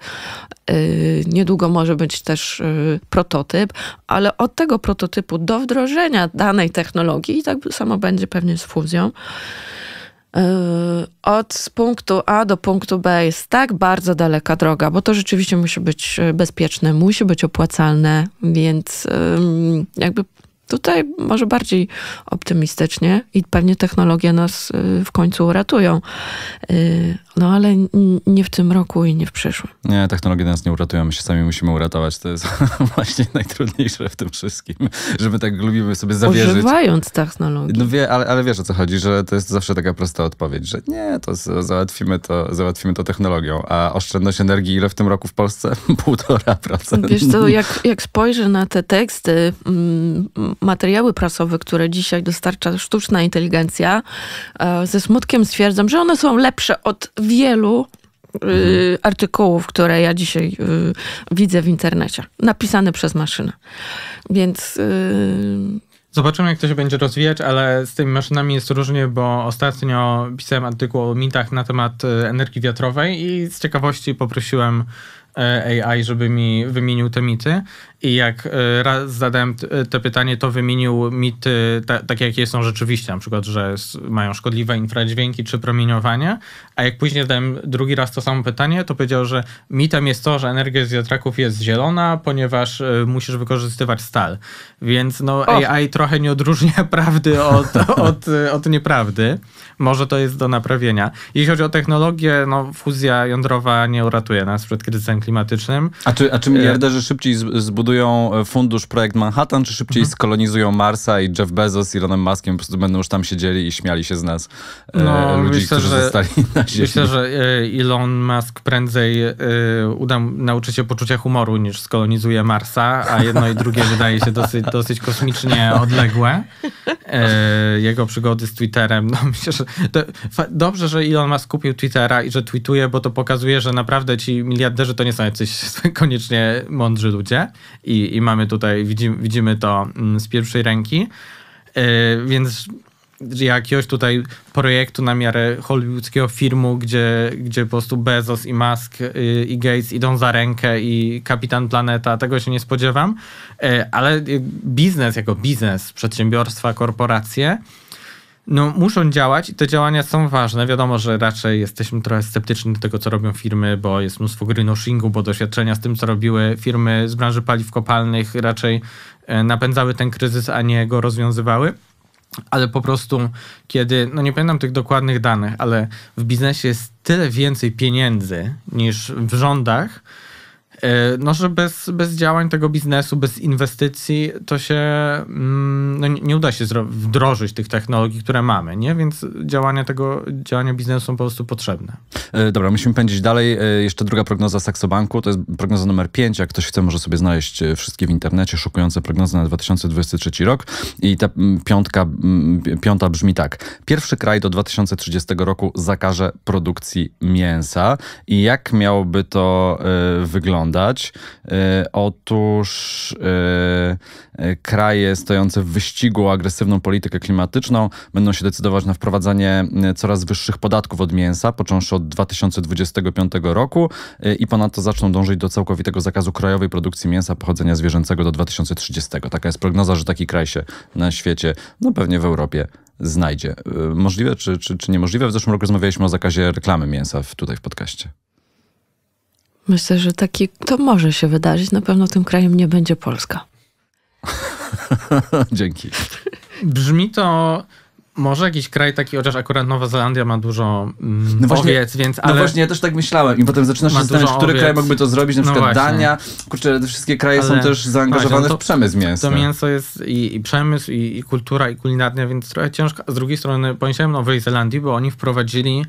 Y, niedługo może być też y, prototyp, ale od tego prototypu do wdrożenia danej technologii, i tak samo będzie pewnie z fuzją y, od punktu A do punktu B jest tak bardzo daleka droga, bo to rzeczywiście musi być bezpieczne, musi być opłacalne, więc jakby Tutaj może bardziej optymistycznie i pewnie technologie nas y, w końcu uratują. Y, no ale nie w tym roku i nie w przyszłym. Nie, technologie nas nie uratują, my się sami musimy uratować. To jest (laughs) właśnie najtrudniejsze w tym wszystkim, żeby tak lubimy sobie zawierzyć. Używając technologii. No wie, ale, ale wiesz o co chodzi, że to jest zawsze taka prosta odpowiedź, że nie, to załatwimy to, załatwimy to technologią. A oszczędność energii ile w tym roku w Polsce? (laughs) Półtora procent. Wiesz co, (laughs) jak, jak spojrzę na te teksty mm, materiały prasowe, które dzisiaj dostarcza sztuczna inteligencja, e, ze smutkiem stwierdzam, że one są lepsze od wielu e, mhm. artykułów, które ja dzisiaj e, widzę w internecie, napisane przez maszynę. Więc. Zobaczymy, jak to się będzie rozwijać, ale z tymi maszynami jest różnie, bo ostatnio pisałem artykuł o mitach na temat energii wiatrowej i z ciekawości poprosiłem AI, żeby mi wymienił te mity. I jak e, raz zadałem e, to pytanie, to wymienił mity takie, jakie są rzeczywiście, na przykład, że mają szkodliwe infradźwięki czy promieniowanie. A jak później zadałem drugi raz to samo pytanie, to powiedział, że mitem jest to, że energia z wiatraków jest zielona, ponieważ e, musisz wykorzystywać stal. Więc no, AI trochę nie odróżnia (laughs) prawdy od, od, od, od nieprawdy. Może to jest do naprawienia. Jeśli chodzi o technologię, no, fuzja jądrowa nie uratuje nas przed kryzysem klimatycznym. A czy, a czy miliarderzy szybciej zbudują zbudują e, fundusz Projekt Manhattan, czy szybciej mhm. skolonizują Marsa i Jeff Bezos z Elonem Muskiem po prostu będą już tam siedzieli i śmiali się z nas, e, no, ludzi, myślę, którzy że, zostali na ziemi. Myślę, że e, Elon Musk prędzej uda, nauczy się poczucia humoru niż skolonizuje Marsa, a jedno i drugie wydaje się dosyć, dosyć kosmicznie odległe. Jego przygody z Twitterem, no (laughs) myślę, że to, dobrze, że Elon Musk kupił Twittera i że tweetuje, bo to pokazuje, że naprawdę ci miliarderzy to nie są jacyś (laughs) koniecznie mądrzy ludzie i, i mamy tutaj, widzimy, widzimy to mm, z pierwszej ręki. E, więc jakiegoś tutaj projektu na miarę hollywoodzkiego filmu, gdzie, gdzie po prostu Bezos i Musk y, i Gates idą za rękę i Kapitan Planeta, tego się nie spodziewam, e, ale biznes jako biznes, przedsiębiorstwa, korporacje no, muszą działać i te działania są ważne. Wiadomo, że raczej jesteśmy trochę sceptyczni do tego, co robią firmy, bo jest mnóstwo greenwashingu, bo doświadczenia z tym, co robiły firmy z branży paliw kopalnych, raczej e, napędzały ten kryzys, a nie go rozwiązywały. Ale po prostu, kiedy, no nie pamiętam tych dokładnych danych, ale w biznesie jest tyle więcej pieniędzy niż w rządach, E, no, że bez, bez działań tego biznesu, bez inwestycji, to się mm, no, nie uda się wdrożyć tych technologii, które mamy, nie? Więc działania tego, działania biznesu są po prostu potrzebne. E, dobra, musimy pędzić dalej. E, jeszcze druga prognoza Saxobanku, to jest prognoza numer 5. Jak ktoś chce, może sobie znaleźć wszystkie w internecie, szukujące prognozy na 2023 rok. I ta mm, piątka, mm, piąta brzmi tak. Pierwszy kraj do 2030 roku zakaże produkcji mięsa. I jak miałoby to wyglądać? wyglądać. E, otóż e, e, kraje stojące w wyścigu o agresywną politykę klimatyczną będą się decydować na wprowadzanie coraz wyższych podatków od mięsa, począwszy od 2025 roku i ponadto zaczną dążyć do całkowitego zakazu krajowej produkcji mięsa pochodzenia zwierzęcego do 2030. Taka jest prognoza, że taki kraj się na świecie, no pewnie w Europie, znajdzie. Możliwe czy, czy, czy niemożliwe? W zeszłym roku rozmawialiśmy o zakazie reklamy mięsa w, tutaj w podcaście. Myślę, że taki to może się wydarzyć. Na pewno tym krajem nie będzie Polska. (laughs) Dzięki. Brzmi to może jakiś kraj taki, chociaż akurat Nowa Zelandia ma dużo mm, no właśnie, owiec, więc... No ale... No właśnie, ja też tak myślałem i potem zaczynasz się zastanawiać, który kraj mógłby to zrobić, na no przykład no Dania. Kurczę, te wszystkie kraje ale, są też zaangażowane no to, w przemysł mięsny. To mięso jest i, i przemysł, i, i, kultura, i kulinarnia, więc trochę ciężko. Z drugiej strony pomyślałem o Nowej Zelandii, bo oni wprowadzili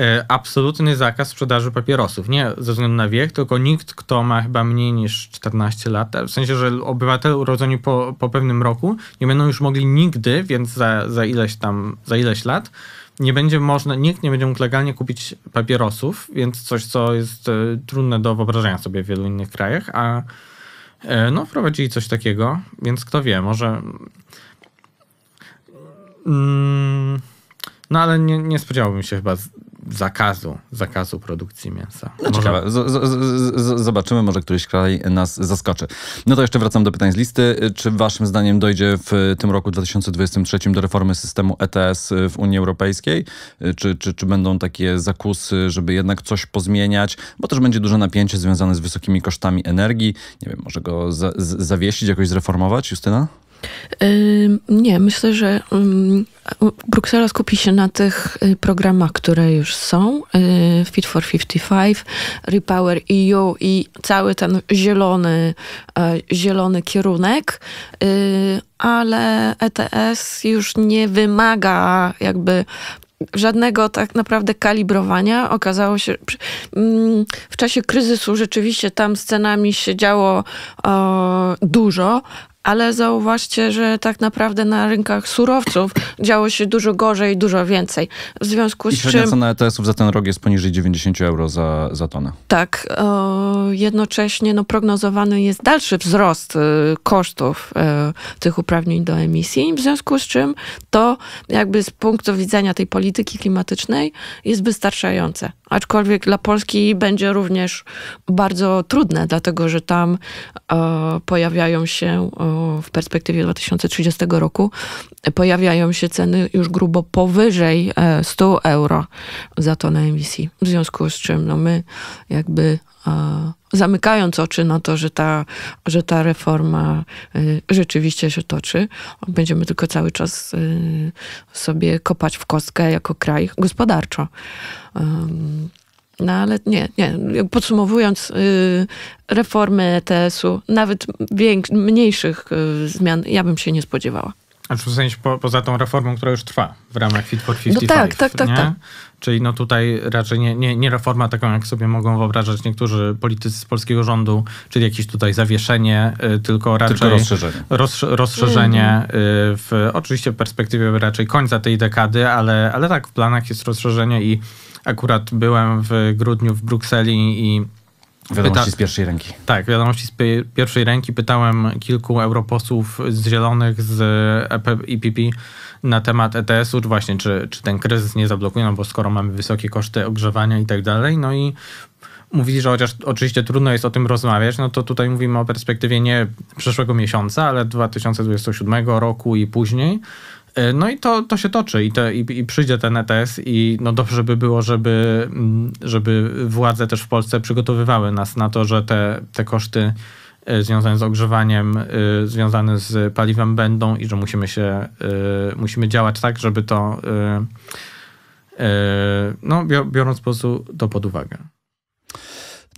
E, absolutny zakaz sprzedaży papierosów. Nie ze względu na wiek, tylko nikt, kto ma chyba mniej niż 14 lat, w sensie, że obywatele urodzeni po, po pewnym roku nie będą już mogli nigdy, więc za, za ileś tam, za ileś lat, nie będzie można, nikt nie będzie mógł legalnie kupić papierosów, więc coś, co jest y, trudne do wyobrażenia sobie w wielu innych krajach, a y, no wprowadzili coś takiego, więc kto wie, może... Mm, no ale nie, nie spodziewałbym się chyba zakazu, zakazu produkcji mięsa. No ciekawe. Z, z, z, zobaczymy, może któryś kraj nas zaskoczy. No to jeszcze wracam do pytań z listy. Czy waszym zdaniem dojdzie w tym roku 2023 do reformy systemu ETS w Unii Europejskiej? Czy, czy, czy będą takie zakusy, żeby jednak coś pozmieniać? Bo też będzie duże napięcie związane z wysokimi kosztami energii. Nie wiem, może go za, zawiesić, jakoś zreformować, Justyna? Nie, myślę, że Bruksela skupi się na tych y, programach, które już są. Y, Fit for 55, Repower EU i cały ten zielony, e, zielony kierunek, y, ale ETS już nie wymaga jakby żadnego tak naprawdę kalibrowania. Okazało się, w czasie kryzysu rzeczywiście tam z cenami się działo dużo, ale zauważcie, że tak naprawdę na rynkach surowców działo się dużo gorzej, dużo więcej. W związku I z czym... cena ETS-ów za ten rok jest poniżej 90 euro za, za tonę. Tak. O, jednocześnie no, prognozowany jest dalszy wzrost y, kosztów y, tych uprawnień do emisji, w związku z czym to jakby z punktu widzenia tej polityki klimatycznej jest wystarczające. Aczkolwiek dla Polski będzie również bardzo trudne, dlatego że tam y, pojawiają się w perspektywie 2030 roku pojawiają się ceny już grubo powyżej 100 e, euro za tonę emisji. W związku z czym no my jakby e, zamykając oczy na to, że ta, że ta reforma e, rzeczywiście się toczy, będziemy tylko cały czas sobie kopać w kostkę jako kraj gospodarczo. No ale nie, nie. Podsumowując, y, reformy ETS-u, nawet mniejszych y, zmian, ja bym się nie spodziewała. A w sensie po, poza tą reformą, która już trwa w ramach Fit for 55, No tak, tak, tak, tak. Czyli no tutaj raczej nie, nie, nie reforma taką, jak sobie mogą wyobrażać niektórzy politycy z polskiego rządu, czyli jakieś tutaj zawieszenie, y, tylko raczej tylko rozszerzenie, rozszerzenie mhm. y, w oczywiście w perspektywie raczej końca tej dekady, ale, ale tak w planach jest rozszerzenie i akurat byłem w grudniu w Brukseli i Wiadomości z pierwszej ręki. Tak, wiadomości z pierwszej ręki. Pytałem kilku europosłów z Zielonych, z EPP na temat ETS-u, czy właśnie, czy, czy ten kryzys nie zablokuje, no bo skoro mamy wysokie koszty ogrzewania i tak dalej, no i mówili, że chociaż oczywiście trudno jest o tym rozmawiać, no to tutaj mówimy o perspektywie nie przyszłego miesiąca, ale 2027 roku i później, E, no i to, to się toczy i, to, i, i przyjdzie ten ETS i no dobrze by było, żeby, mm, żeby władze też w Polsce przygotowywały nas na to, że te, te koszty e, związane z ogrzewaniem, e, związane z paliwem będą i że musimy się, musimy działać tak, żeby to, no biorąc po prostu to pod uwagę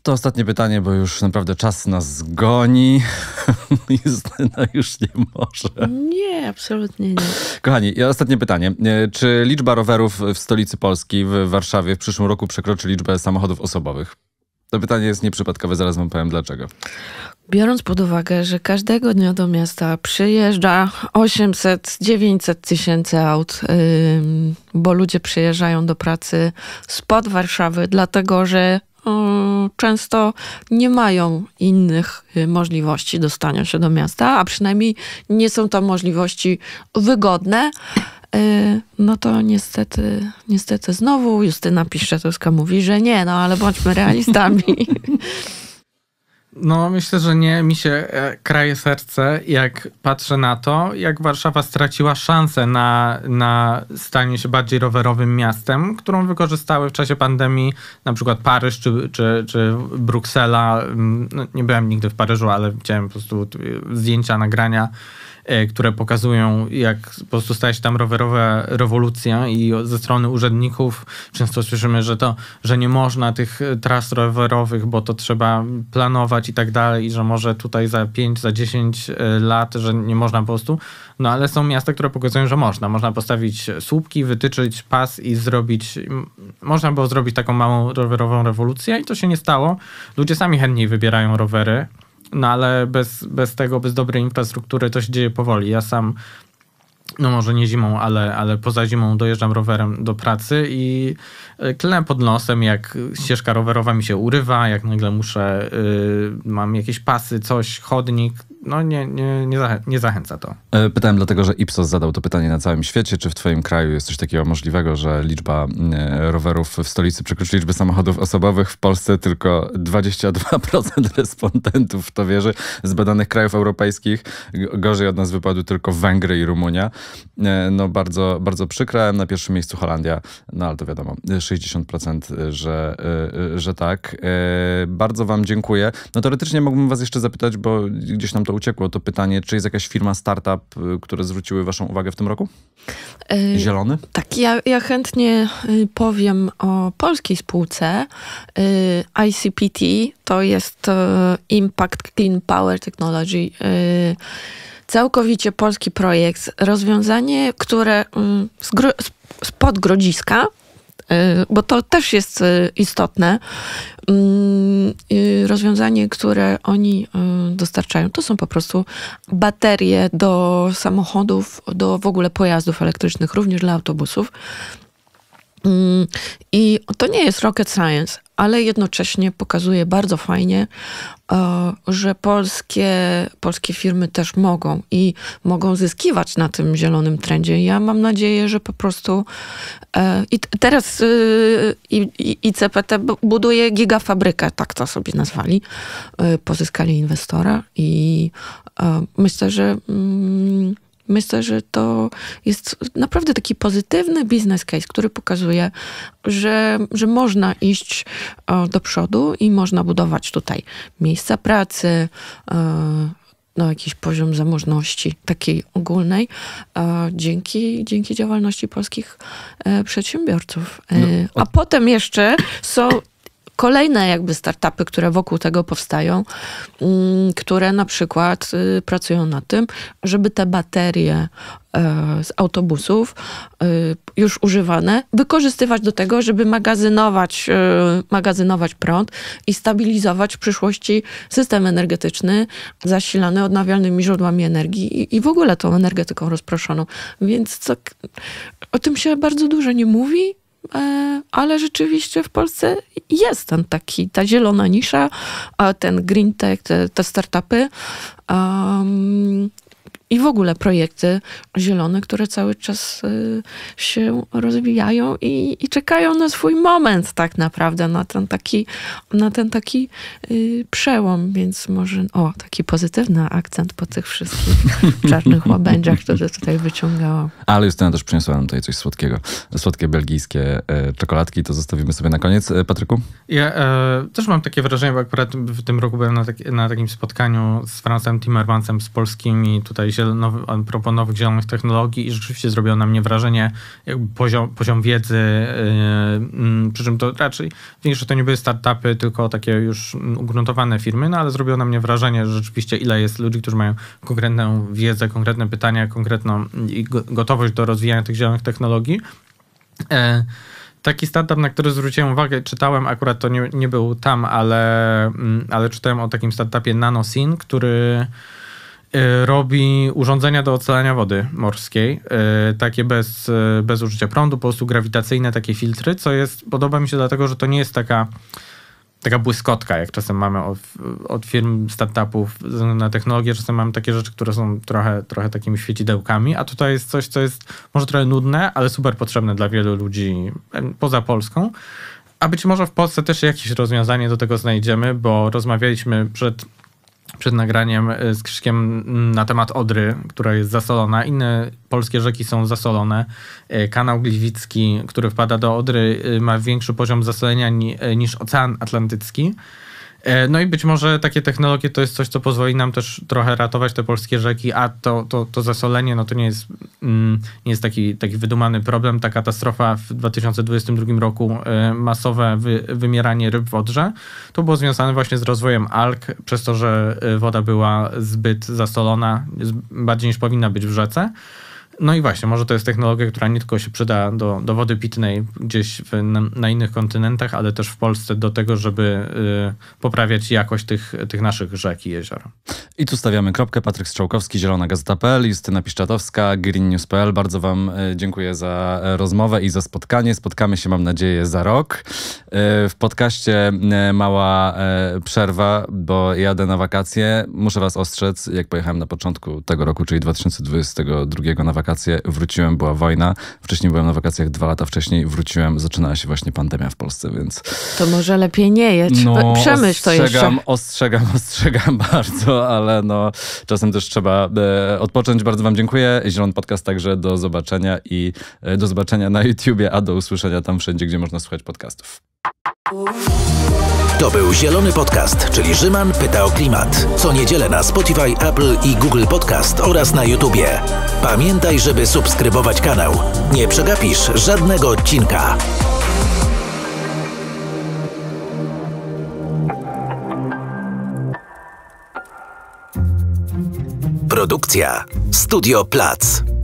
to ostatnie pytanie, bo już naprawdę czas nas goni. (laughs) Justyna już nie może. Nie, absolutnie nie. Kochani, ostatnie pytanie. E, czy liczba rowerów w stolicy Polski, w Warszawie w przyszłym roku przekroczy liczbę samochodów osobowych? To pytanie jest nieprzypadkowe, zaraz wam powiem dlaczego. Biorąc pod uwagę, że każdego dnia do miasta przyjeżdża 800-900 tysięcy aut, bo ludzie przyjeżdżają do pracy spod Warszawy, dlatego że Mm, często nie mają innych y, możliwości dostania się do miasta, a przynajmniej nie są to możliwości wygodne. Y, no to niestety, niestety znowu Justyna Piszczatowska mówi, że nie, no ale bądźmy realistami. (laughs) No, myślę, że nie. Mi się e, kraje serce, jak patrzę na to, jak Warszawa straciła szansę na, na stanie się bardziej rowerowym miastem, którą wykorzystały w czasie pandemii na przykład Paryż czy, czy, czy Bruksela. Mm, no, nie byłem nigdy w Paryżu, ale widziałem po prostu e, zdjęcia, nagrania E, które pokazują, jak po prostu staje się tam rowerowa rewolucja i ze strony urzędników często słyszymy, że to, że nie można tych e, tras rowerowych, bo to trzeba planować i tak dalej, i że może tutaj za 5, za 10 e, lat, że nie można po prostu. No ale są miasta, które pokazują, że można. Można postawić słupki, wytyczyć pas i zrobić, można było zrobić taką małą rowerową rewolucję i to się nie stało. Ludzie sami chętniej wybierają rowery. No ale bez, bez tego, bez dobrej infrastruktury to się dzieje powoli. Ja sam, no może nie zimą, ale, ale poza zimą dojeżdżam rowerem do pracy i e, klę pod nosem, jak ścieżka rowerowa mi się urywa, jak nagle muszę, y, mam jakieś pasy, coś, chodnik, no nie, nie, nie, zachę nie zachęca to. E, pytałem dlatego, że Ipsos zadał to pytanie na całym świecie. Czy w twoim kraju jest coś takiego możliwego, że liczba e, rowerów w stolicy przekroczy liczbę samochodów osobowych? W Polsce tylko 22% (laughs) respondentów w to wierzy. Z badanych krajów europejskich gorzej od nas wypadły tylko Węgry i Rumunia. E, no bardzo, bardzo przykre. Na pierwszym miejscu Holandia, no ale to wiadomo, 60%, że, że tak. Bardzo wam dziękuję. No teoretycznie mógłbym was jeszcze zapytać, bo gdzieś nam to uciekło, to pytanie, czy jest jakaś firma startup, y, które zwróciły waszą uwagę w tym roku? Y, Zielony? Yy, tak, ja, ja chętnie y, powiem o polskiej spółce. Yy, ICPT to jest yy, Impact Clean Power Technology całkowicie polski projekt, rozwiązanie, które mm, z grodziska Y, bo to też jest y, istotne. Mm, y, rozwiązanie, które oni dostarczają, to są po prostu baterie do samochodów, do w ogóle pojazdów elektrycznych, również dla autobusów. Mm, I to nie jest rocket science, ale jednocześnie pokazuje bardzo fajnie, że polskie, polskie firmy też mogą i mogą zyskiwać na tym zielonym trendzie. Ja mam nadzieję, że po prostu e, i teraz y, i, i, buduje gigafabrykę, tak to sobie nazwali. Y, pozyskali inwestora i e, myślę, że mm, Myślę, że to jest naprawdę taki pozytywny biznes case, który pokazuje, że, że można iść e, do przodu i można budować tutaj miejsca pracy, e, no, jakiś poziom zamożności takiej ogólnej e, dzięki, dzięki działalności polskich przedsiębiorców. No, A potem jeszcze są kolejne jakby startupy, które wokół tego powstają, mm, które na przykład y, pracują nad tym, żeby te baterie e, z autobusów y, już używane wykorzystywać do tego, żeby magazynować, y, magazynować prąd i stabilizować w przyszłości system energetyczny zasilany odnawialnymi źródłami energii i, i w ogóle tą energetyką rozproszoną. Więc co, o tym się bardzo dużo nie mówi, E, ale rzeczywiście w Polsce jest ten taki, ta zielona nisza, ten green tech, te, te startupy i w ogóle projekty zielone, które cały czas y, się rozwijają i, i czekają na swój moment tak naprawdę, na ten taki, na ten taki y, przełom, więc może, o, taki pozytywny akcent po tych wszystkich (laughs) czarnych łabędziach, które tutaj wyciągałam. Ale Justyna też przyniosła nam tutaj coś słodkiego. Słodkie belgijskie e, czekoladki, to zostawimy sobie na koniec. E, Patryku? Ja e, też mam takie wrażenie, bo akurat w tym roku byłem na, na takim spotkaniu z Francem Timmermansem, z polskimi tutaj ziel, a propos nowych zielonych technologii i rzeczywiście zrobiło na mnie wrażenie poziom, poziom wiedzy, yy, mm, przy czym to raczej większe to nie były startupy, tylko takie już ugruntowane firmy, no ale zrobiło na mnie wrażenie że rzeczywiście ile jest ludzi, którzy mają konkretną wiedzę, konkretne pytania, konkretną gotowość do rozwijania tych zielonych technologii. Yy taki startup, na który zwróciłem uwagę, czytałem, akurat to nie, nie był tam, ale, mm, ale czytałem o takim startupie NanoSyn, który Y, robi urządzenia do ocalania wody morskiej, y, takie bez, y, bez użycia prądu, po prostu grawitacyjne takie filtry, co jest, podoba mi się dlatego, że to nie jest taka taka błyskotka, jak czasem mamy od, od firm, startupów na technologię, czasem mamy takie rzeczy, które są trochę, trochę takimi świecidełkami, a tutaj jest coś, co jest może trochę nudne, ale super potrzebne dla wielu ludzi poza Polską. A być może w Polsce też jakieś rozwiązanie do tego znajdziemy, bo rozmawialiśmy przed przed nagraniem e, z Krzyszkiem na temat Odry, która jest zasolona. Inne polskie rzeki są zasolone. E, Kanał Gliwicki, który wpada do Odry, e, ma większy poziom zasolenia niż Ocean Atlantycki. E, no i być może takie technologie to jest coś, co pozwoli nam też trochę ratować te polskie rzeki, a to, to, to zasolenie, no to nie jest, mm, nie jest taki, taki wydumany problem. Ta katastrofa w 2022 roku, e, masowe wy, wymieranie ryb w Odrze, to było związane właśnie z rozwojem alg, przez to, że e, woda była zbyt zasolona, bardziej niż powinna być w rzece. No i właśnie, może to jest technologia, która nie tylko się przyda do, do wody pitnej gdzieś w, na, na, innych kontynentach, ale też w Polsce do tego, żeby y, poprawiać jakość tych, tych naszych rzek i jezior. I tu stawiamy kropkę. Patryk Strzałkowski, Zielona Gazeta.pl, Justyna Piszczatowska, greennews.pl. Bardzo wam y, dziękuję za rozmowę i za spotkanie. Spotkamy się, mam nadzieję, za rok. Y, w podcaście y, mała przerwa, bo jadę na wakacje. Muszę was ostrzec, jak pojechałem na początku tego roku, czyli 2022 na wakacje, wakacje, wróciłem, była wojna. Wcześniej byłem na wakacjach dwa lata wcześniej, wróciłem, zaczynała się właśnie pandemia w Polsce, więc... To może lepiej nie jedź, no, przemyśl to jeszcze. Ostrzegam, (laughs) ostrzegam bardzo, ale no czasem też trzeba e, odpocząć. Bardzo wam dziękuję. Zielony Podcast także do zobaczenia i e, do zobaczenia na YouTubie, a do usłyszenia tam wszędzie, gdzie można słuchać podcastów. To był Zielony Podcast, czyli Rzyman pyta o klimat. Co niedzielę na Spotify, Apple i Google Podcast oraz na YouTubie. Pamiętaj, żeby subskrybować kanał. Nie przegapisz żadnego odcinka. Produkcja Studio Plac.